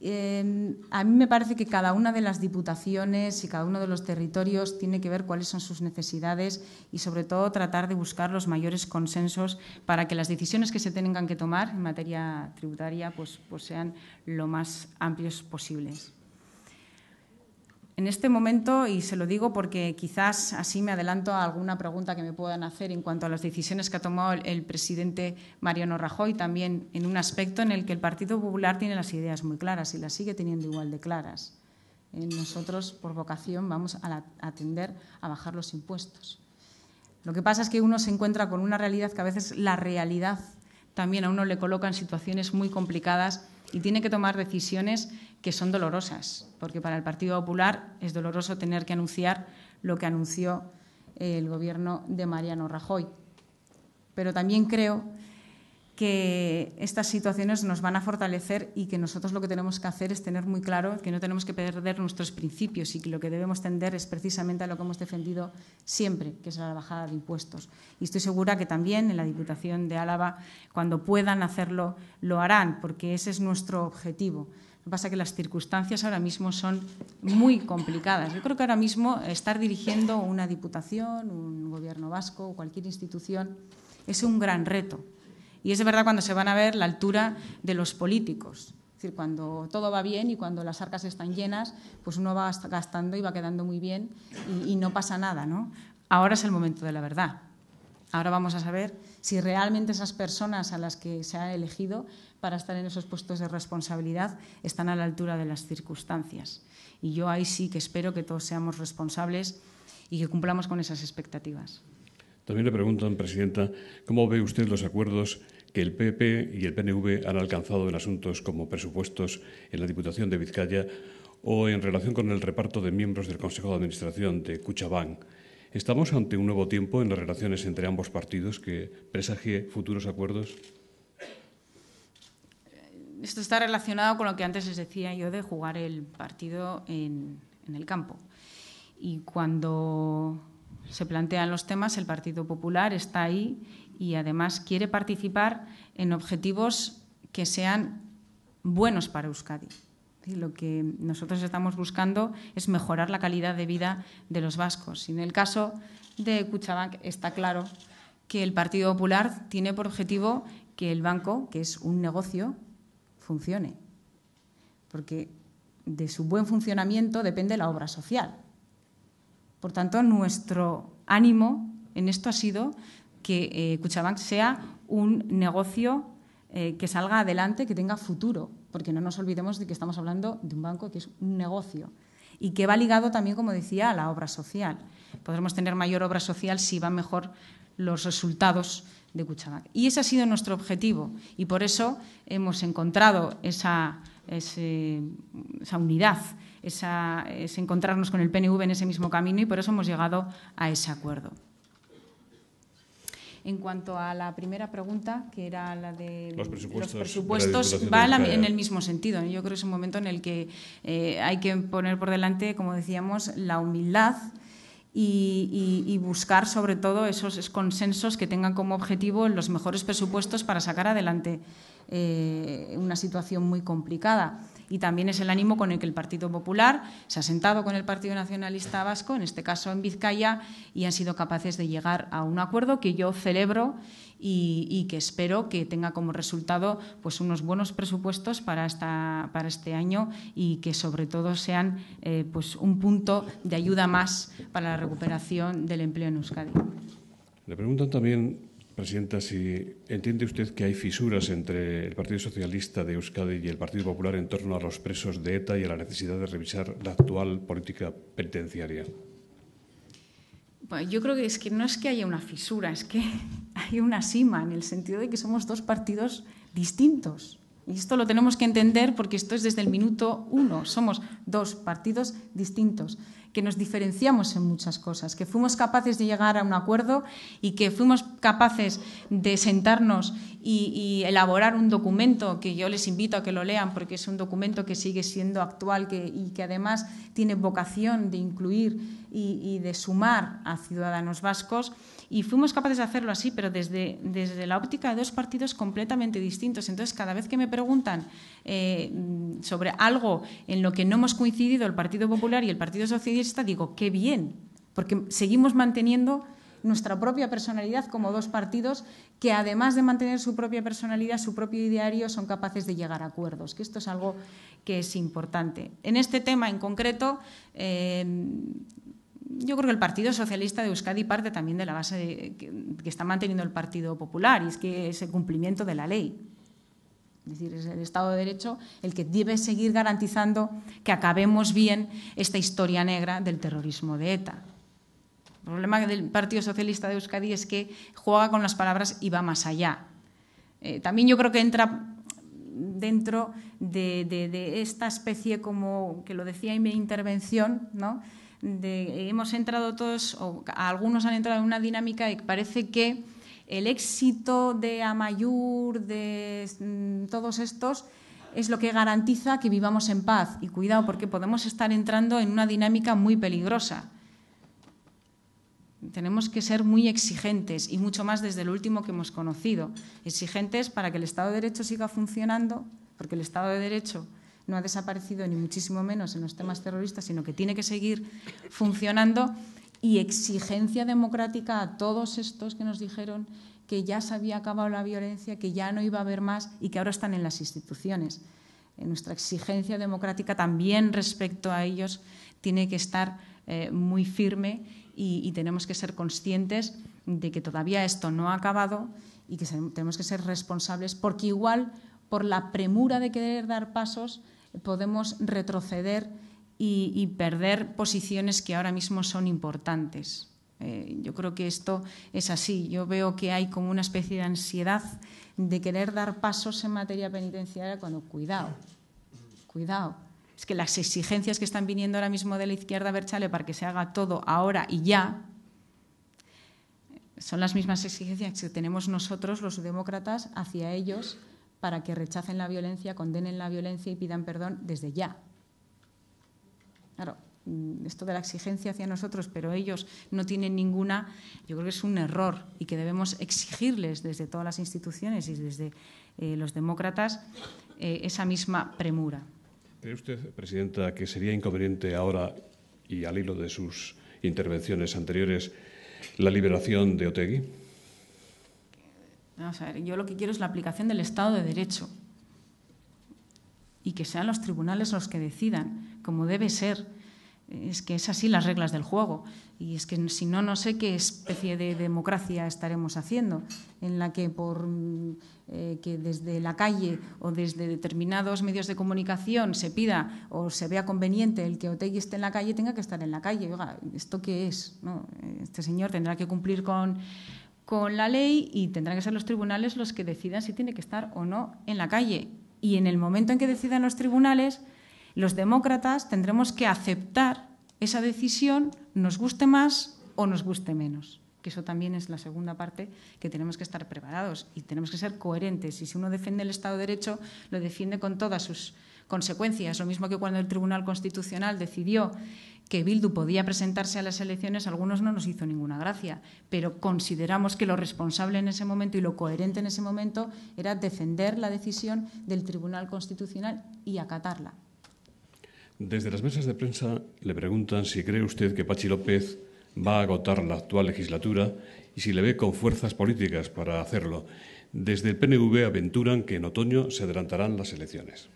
Em, a mí me parece que cada una de las diputaciones y cada uno de los territorios tiene que ver cuáles son sus necesidades y, sobre todo, tratar de buscar los mayores consensos para que las decisiones que se tengan que tomar en materia tributaria pues, pues sean lo más amplios posibles. En este momento, y se lo digo porque quizás así me adelanto a alguna pregunta que me puedan hacer en cuanto a las decisiones que ha tomado el, presidente Mariano Rajoy, también en un aspecto en el que el Partido Popular tiene las ideas muy claras y las sigue teniendo igual de claras. Eh, nosotros, por vocación, vamos a, atender a bajar los impuestos. Lo que pasa es que uno se encuentra con una realidad que a veces la realidad también a uno le coloca en situaciones muy complicadas y tiene que tomar decisiones que son dolorosas, porque para el Partido Popular es doloroso tener que anunciar lo que anunció el gobierno de Mariano Rajoy. Pero también creo que estas situaciones nos van a fortalecer y que nosotros lo que tenemos que hacer es tener muy claro que no tenemos que perder nuestros principios y que lo que debemos tender es precisamente a lo que hemos defendido siempre, que es la bajada de impuestos. Y estoy segura que también en la Diputación de Álava, cuando puedan hacerlo, lo harán, porque ese es nuestro objetivo. Lo que pasa es que las circunstancias ahora mismo son muy complicadas. Yo creo que ahora mismo estar dirigiendo una Diputación, un Gobierno vasco o cualquier institución es un gran reto y es verdad cuando se van a ver la altura de los políticos. Es decir, cuando todo va bien y cuando las arcas están llenas, pues uno va gastando y va quedando muy bien y, no pasa nada, ¿no? Ahora es el momento de la verdad. Ahora vamos a saber si realmente esas personas a las que se ha elegido para estar en esos puestos de responsabilidad están a la altura de las circunstancias. Y yo ahí sí que espero que todos seamos responsables y que cumplamos con esas expectativas. También le preguntan, Presidenta, ¿cómo ve usted los acuerdos que el PP y el PNV han alcanzado en asuntos como presupuestos en la Diputación de Vizcaya o en relación con el reparto de miembros del Consejo de Administración de Cuchabán. ¿Estamos ante un nuevo tiempo en las relaciones entre ambos partidos que presagie futuros acuerdos? Esto está relacionado con lo que antes les decía yo de jugar el partido en, en el campo. Y cuando se plantean los temas, el Partido Popular está ahí y además quiere participar en objetivos que sean buenos para Euskadi. lo que nosotros estamos buscando es mejorar la calidad de vida de los vascos. Y en el caso de Cuchabank está claro que el Partido Popular tiene por objetivo que el banco, que es un negocio, funcione. Porque de su buen funcionamiento depende la obra social. Por tanto, nuestro ánimo en esto ha sido que eh, sea un negocio eh, que salga adelante, que tenga futuro, porque no nos olvidemos de que estamos hablando de un banco que es un negocio y que va ligado también, como decía, a la obra social. Podremos tener mayor obra social si van mejor los resultados de Cuchabank. Y ese ha sido nuestro objetivo y por eso hemos encontrado esa, unidad, es encontrarnos con el PNV en ese mismo camino y por eso hemos llegado a ese acuerdo. En cuanto a la primera pregunta, que era la de los presupuestos, va en el mismo sentido. ¿eh? Yo creo que es un momento en el que eh, hay que poner por delante, como decíamos, la humildad. Y, buscar sobre todo esos consensos que tengan como objetivo los mejores presupuestos para sacar adelante eh, una situación muy complicada y también es el ánimo con el que el Partido Popular se ha sentado con el Partido Nacionalista Vasco, en este caso en Vizcaya, y han sido capaces de llegar a un acuerdo que yo celebro y, que espero que tenga como resultado pues, unos buenos presupuestos para, esta, para este año y que sobre todo sean eh, pues, un punto de ayuda más para la recuperación del empleo en Euskadi. Le también Presidenta, si entiende usted que hay fisuras entre el Partido Socialista de Euskadi y el Partido Popular en torno a los presos de ETA y a la necesidad de revisar la actual política penitenciaria. yo creo que es que no es que haya una fisura, es que hay una sima en el sentido de que somos dos partidos distintos. Y esto lo tenemos que entender porque esto es desde el minuto uno. Somos dos partidos distintos que nos diferenciamos en muchas cosas, que fuimos capaces de llegar a un acuerdo y que fuimos capaces de sentarnos y, elaborar un documento que yo les invito a que lo lean porque es un documento que sigue siendo actual y que además tiene vocación de incluir y, de sumar a ciudadanos vascos. Y fuimos capaces de hacerlo así, pero desde, la óptica de dos partidos completamente distintos. Entonces, cada vez que me preguntan eh, sobre algo en lo que no hemos coincidido el Partido Popular y el Partido Socialista, digo, qué bien, porque seguimos manteniendo nuestra propia personalidad como dos partidos que además de mantener su propia personalidad, su propio ideario, son capaces de llegar a acuerdos, que esto es algo que es importante. En este tema en concreto, eh, yo creo que el Partido Socialista de Euskadi parte también de la base que, está manteniendo el Partido Popular, y es que es el cumplimiento de la ley. Es decir, es el Estado de Derecho el que debe seguir garantizando que acabemos bien esta historia negra del terrorismo de ETA. El problema del Partido Socialista de Euskadi es que juega con las palabras y va más allá. Eh, también yo creo que entra dentro de, de esta especie, como que lo decía en mi intervención, ¿no? hemos entrado todos, o algunos han entrado en una dinámica y parece que el éxito de Amayur, de mm, todos estos, es lo que garantiza que vivamos en paz. Y cuidado, porque podemos estar entrando en una dinámica muy peligrosa. Tenemos que ser muy exigentes y mucho más desde el último que hemos conocido. Exigentes para que el Estado de Derecho siga funcionando, porque el Estado de Derecho no ha desaparecido ni muchísimo menos en los temas terroristas, sino que tiene que seguir funcionando y exigencia democrática a todos estos que nos dijeron que ya se había acabado la violencia, que ya no iba a haber más y que ahora están en las instituciones. Eh, nuestra exigencia democrática también respecto a ellos tiene que estar eh, muy firme y, tenemos que ser conscientes de que todavía esto no ha acabado y que tenemos que ser responsables porque igual por la premura de querer dar pasos podemos retroceder y, perder posiciones que ahora mismo son importantes. Eh, yo creo que esto es así. Yo veo que hay como una especie de ansiedad de querer dar pasos en materia penitenciaria cuando cuidado, cuidado. Es que las exigencias que están viniendo ahora mismo de la izquierda Berchale para que se haga todo ahora y ya son las mismas exigencias que tenemos nosotros los demócratas hacia ellos para que rechacen la violencia, condenen la violencia y pidan perdón desde ya. Claro, mm, esto de la exigencia hacia nosotros, pero ellos no tienen ninguna, yo creo que es un error y que debemos exigirles desde todas las instituciones y desde eh, los demócratas eh, esa misma premura. ¿Cree usted, Presidenta, que sería inconveniente ahora y al hilo de sus intervenciones anteriores la liberación de Otegui? yo lo que quiero es la aplicación del Estado de Derecho y que sean los tribunales los que decidan, como debe ser. Es que es así las reglas del juego. Y es que si no, no sé qué especie de democracia estaremos haciendo, en la que, por, eh, que desde la calle o desde determinados medios de comunicación se pida o se vea conveniente el que Otegi esté en la calle, tenga que estar en la calle. ¿esto qué es? este señor tendrá que cumplir con con la ley y tendrán que ser los tribunales los que decidan si tiene que estar o no en la calle. Y en el momento en que decidan los tribunales, los demócratas tendremos que aceptar esa decisión, nos guste más o nos guste menos. Que eso también es la segunda parte que tenemos que estar preparados y tenemos que ser coherentes. Y si uno defiende el Estado de Derecho, lo defiende con todas sus consecuencias. Lo mismo que cuando el Tribunal Constitucional decidió que Bildu podía presentarse a las elecciones, algunos no nos hizo ninguna gracia, pero consideramos que lo responsable en ese momento y lo coherente en ese momento era defender la decisión del Tribunal Constitucional y acatarla. Desde las mesas de prensa le preguntan si cree usted que Pachi López va a agotar la actual legislatura y si le ve con fuerzas políticas para hacerlo. Desde el PNV aventuran que en otoño se adelantarán las elecciones.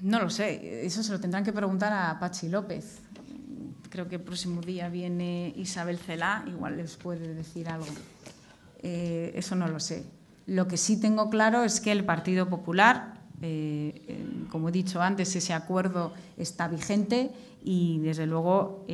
No lo sé, eso se lo tendrán que preguntar a Pachi López. Creo que el próximo día viene Isabel Celá, igual les puede decir algo. Eh, eso no lo sé. Lo que sí tengo claro es que el Partido Popular, eh, eh, como he dicho antes, ese acuerdo está vigente y, desde luego,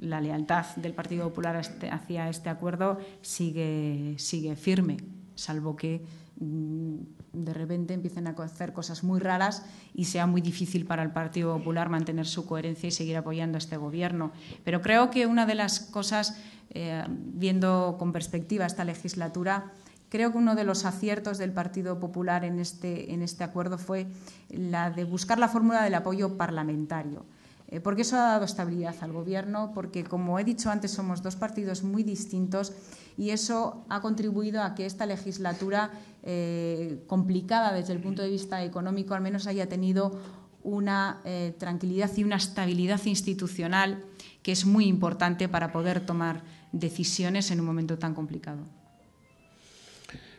la lealtad del Partido Popular este, hacia este acuerdo sigue, sigue firme, salvo que mm, de repente empiecen a hacer cosas muy raras y sea muy difícil para el Partido Popular mantener su coherencia y seguir apoyando a este gobierno. Pero creo que una de las cosas, eh, viendo con perspectiva esta legislatura, creo que uno de los aciertos del Partido Popular en este, en este acuerdo fue la de buscar la fórmula del apoyo parlamentario eh, porque eso ha dado estabilidad al Gobierno, porque, como he dicho antes, somos dos partidos muy distintos y eso ha contribuido a que esta legislatura eh, complicada desde el punto de vista económico al menos haya tenido una eh, tranquilidad y una estabilidad institucional que es muy importante para poder tomar decisiones en un momento tan complicado.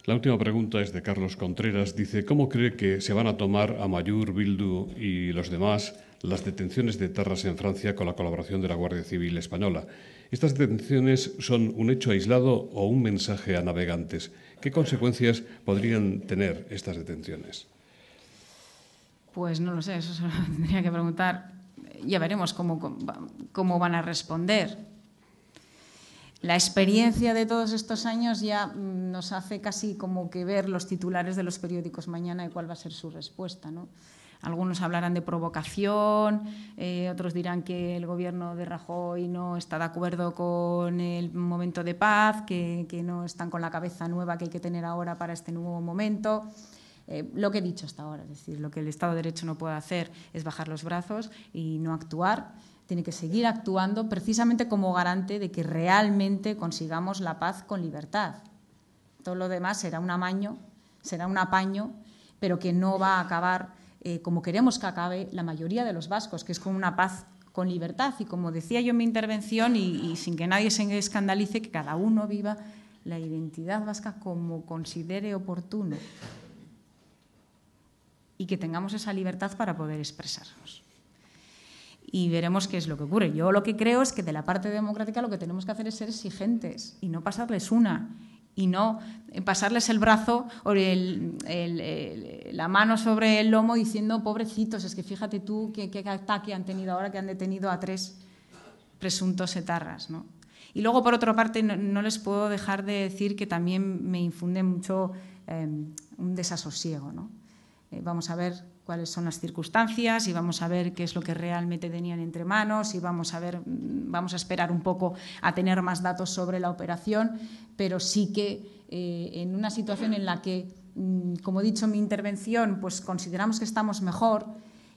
La última pregunta es de Carlos Contreras. Dice, ¿cómo cree que se van a tomar a Mayur, Bildu y los demás las detenciones de terras en Francia con la colaboración de la Guardia Civil Española? Estas detenciones son un hecho aislado o un mensaje a navegantes. ¿Qué consecuencias podrían tener estas detenciones? Pues no lo sé, eso se tendría que preguntar. Ya veremos cómo, cómo van a responder. La experiencia de todos estos años ya mm, nos hace casi como que ver los titulares de los periódicos mañana y cuál va a ser su respuesta. ¿no? Algunos hablarán de provocación, eh, otros dirán que el gobierno de Rajoy no está de acuerdo con el momento de paz, que, no están con la cabeza nueva que hay que tener ahora para este nuevo momento. Eh, lo que he dicho hasta ahora, es decir, lo que el Estado de Derecho no puede hacer es bajar los brazos y no actuar, tiene que seguir actuando precisamente como garante de que realmente consigamos la paz con libertad. Todo lo demás será un amaño, será un apaño, pero que no va a acabar eh, como queremos que acabe la mayoría de los vascos, que es con una paz con libertad y como decía yo en mi intervención y sin que nadie se escandalice, que cada uno viva la identidad vasca como considere oportuno y que tengamos esa libertad para poder expresarnos. Y veremos qué es lo que ocurre. Yo lo que creo es que de la parte democrática lo que tenemos que hacer es ser exigentes y no pasarles una y no eh, pasarles el brazo o la mano sobre el lomo diciendo, pobrecitos, es que fíjate tú qué, ataque han tenido ahora que han detenido a tres presuntos etarras. ¿no? Y luego, por otra parte, no, les puedo dejar de decir que también me infunde mucho eh, un desasosiego. ¿no? Eh, vamos a ver, cuáles son las circunstancias y vamos a ver qué es lo que realmente tenían entre manos y vamos a ver, mm, vamos a esperar un poco a tener más datos sobre la operación, pero sí que eh, en una situación en la que, mm, como he dicho en mi intervención, pues consideramos que estamos mejor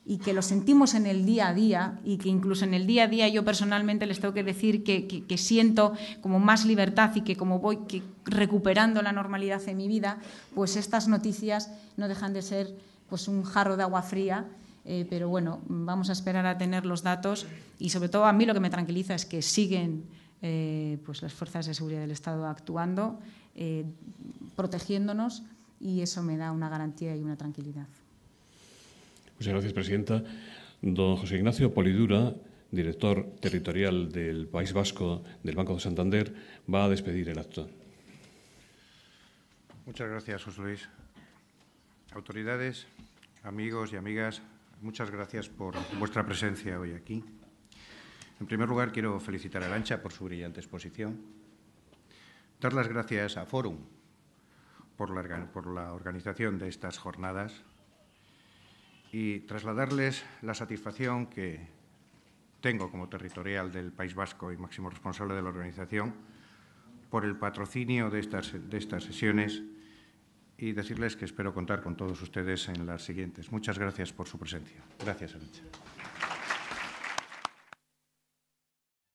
y que lo sentimos en el día a día y que incluso en el día a día yo personalmente les tengo que decir que, siento como más libertad y que como voy que recuperando la normalidad de mi vida, pues estas noticias no dejan de ser pues un jarro de agua fría, eh, pero bueno, vamos a esperar a tener los datos y sobre todo a mí lo que me tranquiliza es que siguen eh, pues las fuerzas de seguridad del Estado actuando, eh, protegiéndonos y eso me da una garantía y una tranquilidad. Muchas gracias, Presidenta. Don José Ignacio Polidura, director territorial del País Vasco del Banco de Santander, va a despedir el acto. Muchas gracias, José Luis. Autoridades, amigos y amigas, muchas gracias por vuestra presencia hoy aquí. En primer lugar, quiero felicitar a Lancha por su brillante exposición, dar las gracias a Forum por la, organización de estas jornadas y trasladarles la satisfacción que tengo como territorial del País Vasco y máximo responsable de la organización por el patrocinio de estas sesiones y decirles que espero contar con todos ustedes en las siguientes. Muchas gracias por su presencia. Gracias, Arancha.